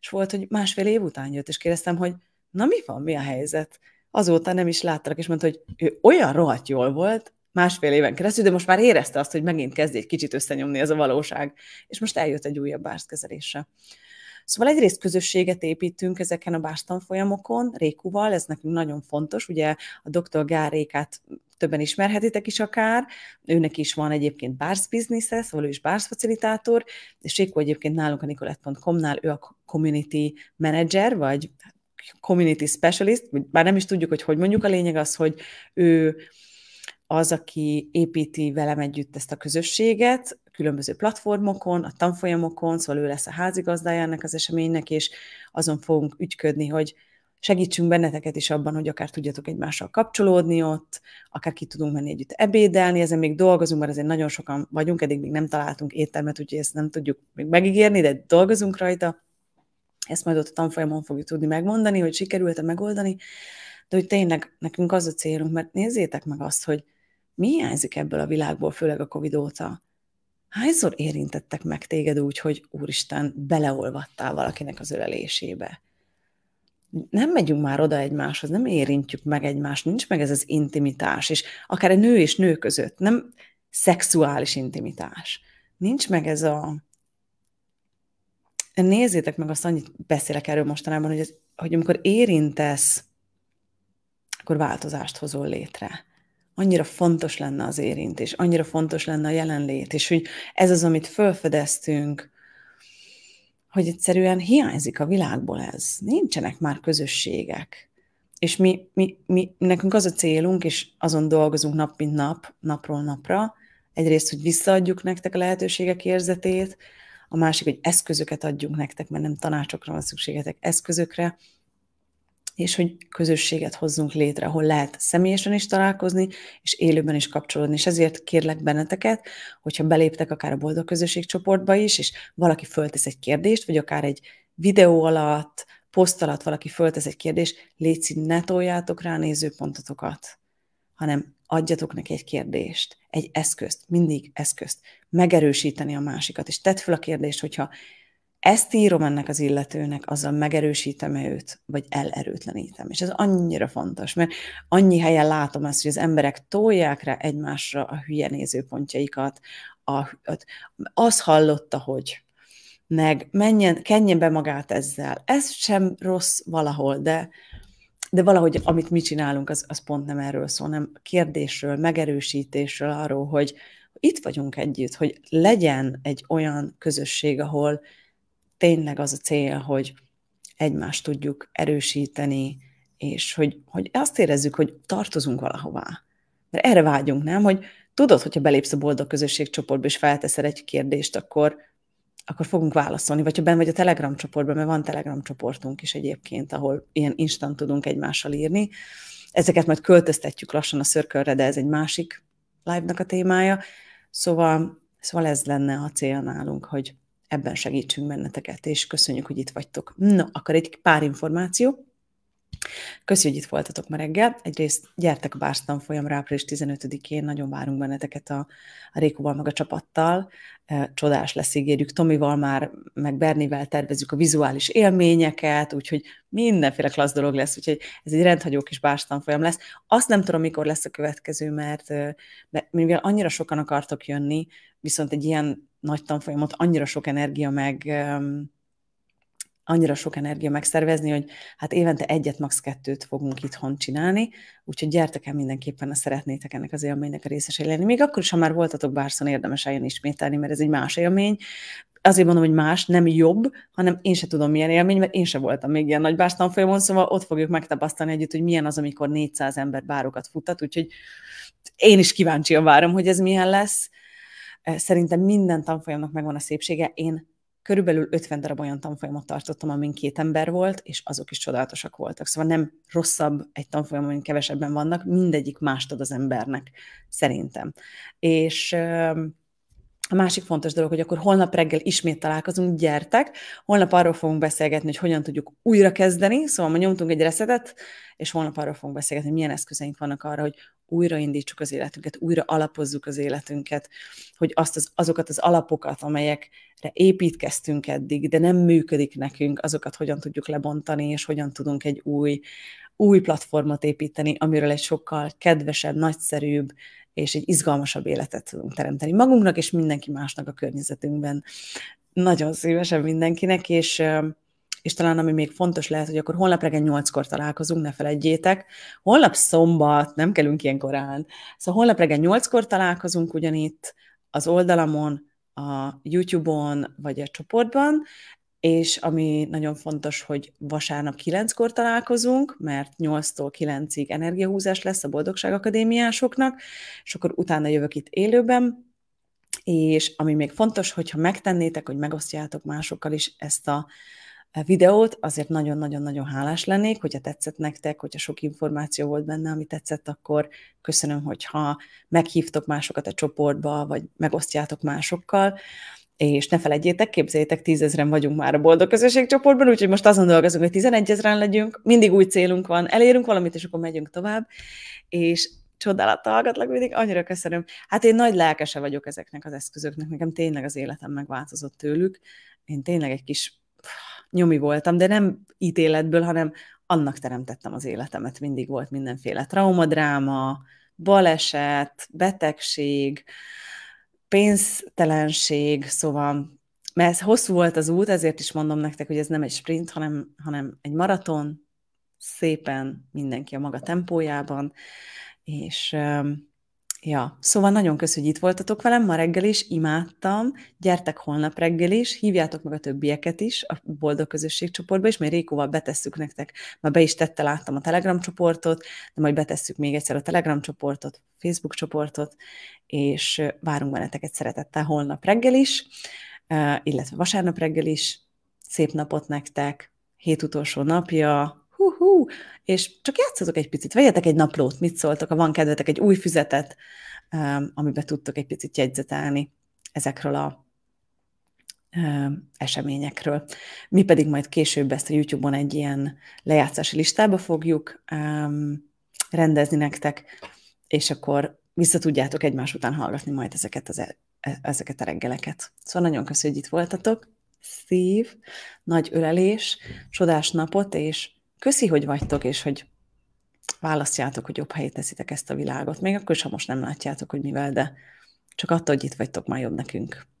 és volt, hogy másfél év után jött, és kérdeztem, hogy na mi van, mi a helyzet? Azóta nem is láttalak, és mondta, hogy ő olyan rohadt jól volt, másfél éven keresztül, de most már érezte azt, hogy megint kezd egy kicsit összenyomni ez a valóság, és most eljött egy újabb bárszkezelésre. Szóval egyrészt közösséget építünk ezeken a folyamokon, Rékuval, ez nekünk nagyon fontos, ugye a dr. Gár Rékát többen ismerhetitek is akár, őnek is van egyébként bárs biznisze, szóval ő is bárs facilitátor, és Réku egyébként nálunk a nicolette.com-nál ő a community manager, vagy community specialist, bár nem is tudjuk, hogy hogy mondjuk, a lényeg az, hogy ő az, aki építi velem együtt ezt a közösséget, különböző platformokon, a tanfolyamokon, szóval ő lesz a házigazdája ennek az eseménynek, és azon fogunk ügyködni, hogy segítsünk benneteket is abban, hogy akár tudjatok egymással kapcsolódni ott, akár ki tudunk menni együtt ebédelni, ezen még dolgozunk, mert azért nagyon sokan vagyunk, eddig még nem találtunk éttermet, úgyhogy ezt nem tudjuk még megígérni, de dolgozunk rajta. Ezt majd ott a tanfolyamon fogjuk tudni megmondani, hogy sikerült-e megoldani, de hogy tényleg nekünk az a célunk, mert nézzétek meg azt, hogy mi hiányzik ebből a világból, főleg a Covid óta? Hányszor érintettek meg téged úgy, hogy úristen, beleolvattál valakinek az ölelésébe? nem megyünk már oda egymáshoz, nem érintjük meg egymást, nincs meg ez az intimitás, és akár egy nő és nő között, nem szexuális intimitás. Nincs meg ez a... Nézzétek meg azt, annyit beszélek erről mostanában, hogy, ez, hogy amikor érintesz, akkor változást hozol létre annyira fontos lenne az érintés, annyira fontos lenne a jelenlét, és hogy ez az, amit felfedeztünk, hogy egyszerűen hiányzik a világból ez. Nincsenek már közösségek. És mi, mi, mi, nekünk az a célunk, és azon dolgozunk nap, mint nap, napról napra, egyrészt, hogy visszaadjuk nektek a lehetőségek érzetét, a másik, hogy eszközöket adjunk nektek, mert nem tanácsokra van szükségetek, eszközökre, és hogy közösséget hozzunk létre, ahol lehet személyesen is találkozni, és élőben is kapcsolódni. És ezért kérlek benneteket, hogyha beléptek akár a Boldog Közösség csoportba is, és valaki föltesz egy kérdést, vagy akár egy videó alatt, poszt alatt valaki föltesz egy kérdést, légy ne toljátok rá nézőpontotokat, hanem adjatok neki egy kérdést, egy eszközt, mindig eszközt, megerősíteni a másikat, és tedd fel a kérdést, hogyha ezt írom ennek az illetőnek, azzal megerősítem -e őt, vagy elerőtlenítem. És ez annyira fontos, mert annyi helyen látom ezt, hogy az emberek tolják rá egymásra a hülye nézőpontjaikat, a, az hallotta, hogy meg menjen, kenjen be magát ezzel. Ez sem rossz valahol, de, de valahogy amit mi csinálunk, az, az pont nem erről szól, hanem kérdésről, megerősítésről, arról, hogy itt vagyunk együtt, hogy legyen egy olyan közösség, ahol tényleg az a cél, hogy egymást tudjuk erősíteni, és hogy, hogy azt érezzük, hogy tartozunk valahová. Mert erre vágyunk, nem? Hogy tudod, hogyha belépsz a boldog közösség csoportba, és felteszel egy kérdést, akkor, akkor fogunk válaszolni. Vagy ha ben vagy a Telegram csoportban, mert van Telegram csoportunk is egyébként, ahol ilyen instant tudunk egymással írni. Ezeket majd költöztetjük lassan a szörkörre, de ez egy másik live-nak a témája. Szóval, szóval ez lenne a cél nálunk, hogy, ebben segítsünk benneteket, és köszönjük, hogy itt vagytok. Na, akkor egy pár információ. Köszönjük, hogy itt voltatok ma reggel. Egyrészt gyertek a Bárztan folyamra április 15-én, nagyon várunk benneteket a, a Rékóval, meg a csapattal. Csodás lesz, ígérjük. Tomival már, meg Bernivel tervezzük a vizuális élményeket, úgyhogy mindenféle klassz dolog lesz, úgyhogy ez egy rendhagyó kis Bárztan folyam lesz. Azt nem tudom, mikor lesz a következő, mert, mert mivel annyira sokan akartok jönni, viszont egy ilyen nagy tanfolyamot, annyira sok energia meg annyira sok energia megszervezni, hogy hát évente egyet, max. kettőt fogunk itthon csinálni, úgyhogy gyertek el mindenképpen, ha szeretnétek ennek az élménynek a részesei lenni. Még akkor is, ha már voltatok bárszon, érdemes eljön ismételni, mert ez egy más élmény. Azért mondom, hogy más, nem jobb, hanem én se tudom, milyen élmény, mert én se voltam még ilyen nagy bárs tanfolyamon, szóval ott fogjuk megtapasztalni együtt, hogy milyen az, amikor 400 ember bárokat futtat, úgyhogy én is kíváncsian várom, hogy ez milyen lesz. Szerintem minden tanfolyamnak megvan a szépsége. Én körülbelül 50 darab olyan tanfolyamot tartottam, amin két ember volt, és azok is csodálatosak voltak. Szóval nem rosszabb egy tanfolyam, amin kevesebben vannak, mindegyik mást ad az embernek, szerintem. És a másik fontos dolog, hogy akkor holnap reggel ismét találkozunk, gyertek, holnap arról fogunk beszélgetni, hogy hogyan tudjuk újra kezdeni, szóval ma nyomtunk egy reszetet, és holnap arról fogunk beszélgetni, hogy milyen eszközeink vannak arra, hogy újraindítsuk az életünket, újra alapozzuk az életünket, hogy azt az, azokat az alapokat, amelyekre építkeztünk eddig, de nem működik nekünk, azokat hogyan tudjuk lebontani, és hogyan tudunk egy új új platformot építeni, amiről egy sokkal kedvesebb, nagyszerűbb és egy izgalmasabb életet tudunk teremteni magunknak, és mindenki másnak a környezetünkben. Nagyon szívesen mindenkinek, és és talán ami még fontos lehet, hogy akkor holnap reggel nyolckor találkozunk, ne felejtjétek. Holnap szombat, nem kellünk ilyen korán. Szóval holnap reggel nyolckor találkozunk ugyanitt az oldalamon, a YouTube-on, vagy a csoportban, és ami nagyon fontos, hogy vasárnap kilenckor találkozunk, mert 8-tól 9-ig energiahúzás lesz a Boldogság Akadémiásoknak, és akkor utána jövök itt élőben, és ami még fontos, hogyha megtennétek, hogy megosztjátok másokkal is ezt a e, videót, azért nagyon-nagyon-nagyon hálás lennék, hogyha tetszett nektek, hogyha sok információ volt benne, ami tetszett, akkor köszönöm, hogyha meghívtok másokat a csoportba, vagy megosztjátok másokkal, és ne felejtjétek, képzeljétek, tízezren vagyunk már a Boldog Közösség csoportban, úgyhogy most azon dolgozunk, hogy tizenegyezren legyünk, mindig új célunk van, elérünk valamit, és akkor megyünk tovább, és csodálattal hallgatlak mindig, annyira köszönöm. Hát én nagy lelkese vagyok ezeknek az eszközöknek, nekem tényleg az életem megváltozott tőlük, én tényleg egy kis nyomi voltam, de nem ítéletből, hanem annak teremtettem az életemet, mindig volt mindenféle traumadráma, baleset, betegség, pénztelenség, szóval mert ez hosszú volt az út, ezért is mondom nektek, hogy ez nem egy sprint, hanem, hanem egy maraton, szépen mindenki a maga tempójában, és um, Ja, szóval nagyon köszönjük, hogy itt voltatok velem ma reggel is, imádtam, gyertek holnap reggel is, hívjátok meg a többieket is a Boldog Közösség csoportba, és majd Rékóval betesszük nektek, már be is tette, láttam a Telegram csoportot, de majd betesszük még egyszer a Telegram csoportot, Facebook csoportot, és várunk benneteket szeretettel holnap reggel is, illetve vasárnap reggel is, szép napot nektek, hét utolsó napja, hú-hú, és csak játszatok egy picit, vegyetek egy naplót, mit szóltok, ha van kedvetek, egy új füzetet, um, amiben tudtok egy picit jegyzetelni ezekről a um, eseményekről. Mi pedig majd később ezt a YouTube-on egy ilyen lejátszási listába fogjuk um, rendezni nektek, és akkor vissza tudjátok egymás után hallgatni majd ezeket, az, e, e- ezeket a reggeleket. Szóval nagyon köszönjük, hogy itt voltatok. Szív, nagy ölelés, csodás napot, és Köszi, hogy vagytok, és hogy választjátok, hogy jobb helyét teszitek ezt a világot. Még akkor is, ha most nem látjátok, hogy mivel, de csak attól, hogy itt vagytok, már jobb nekünk.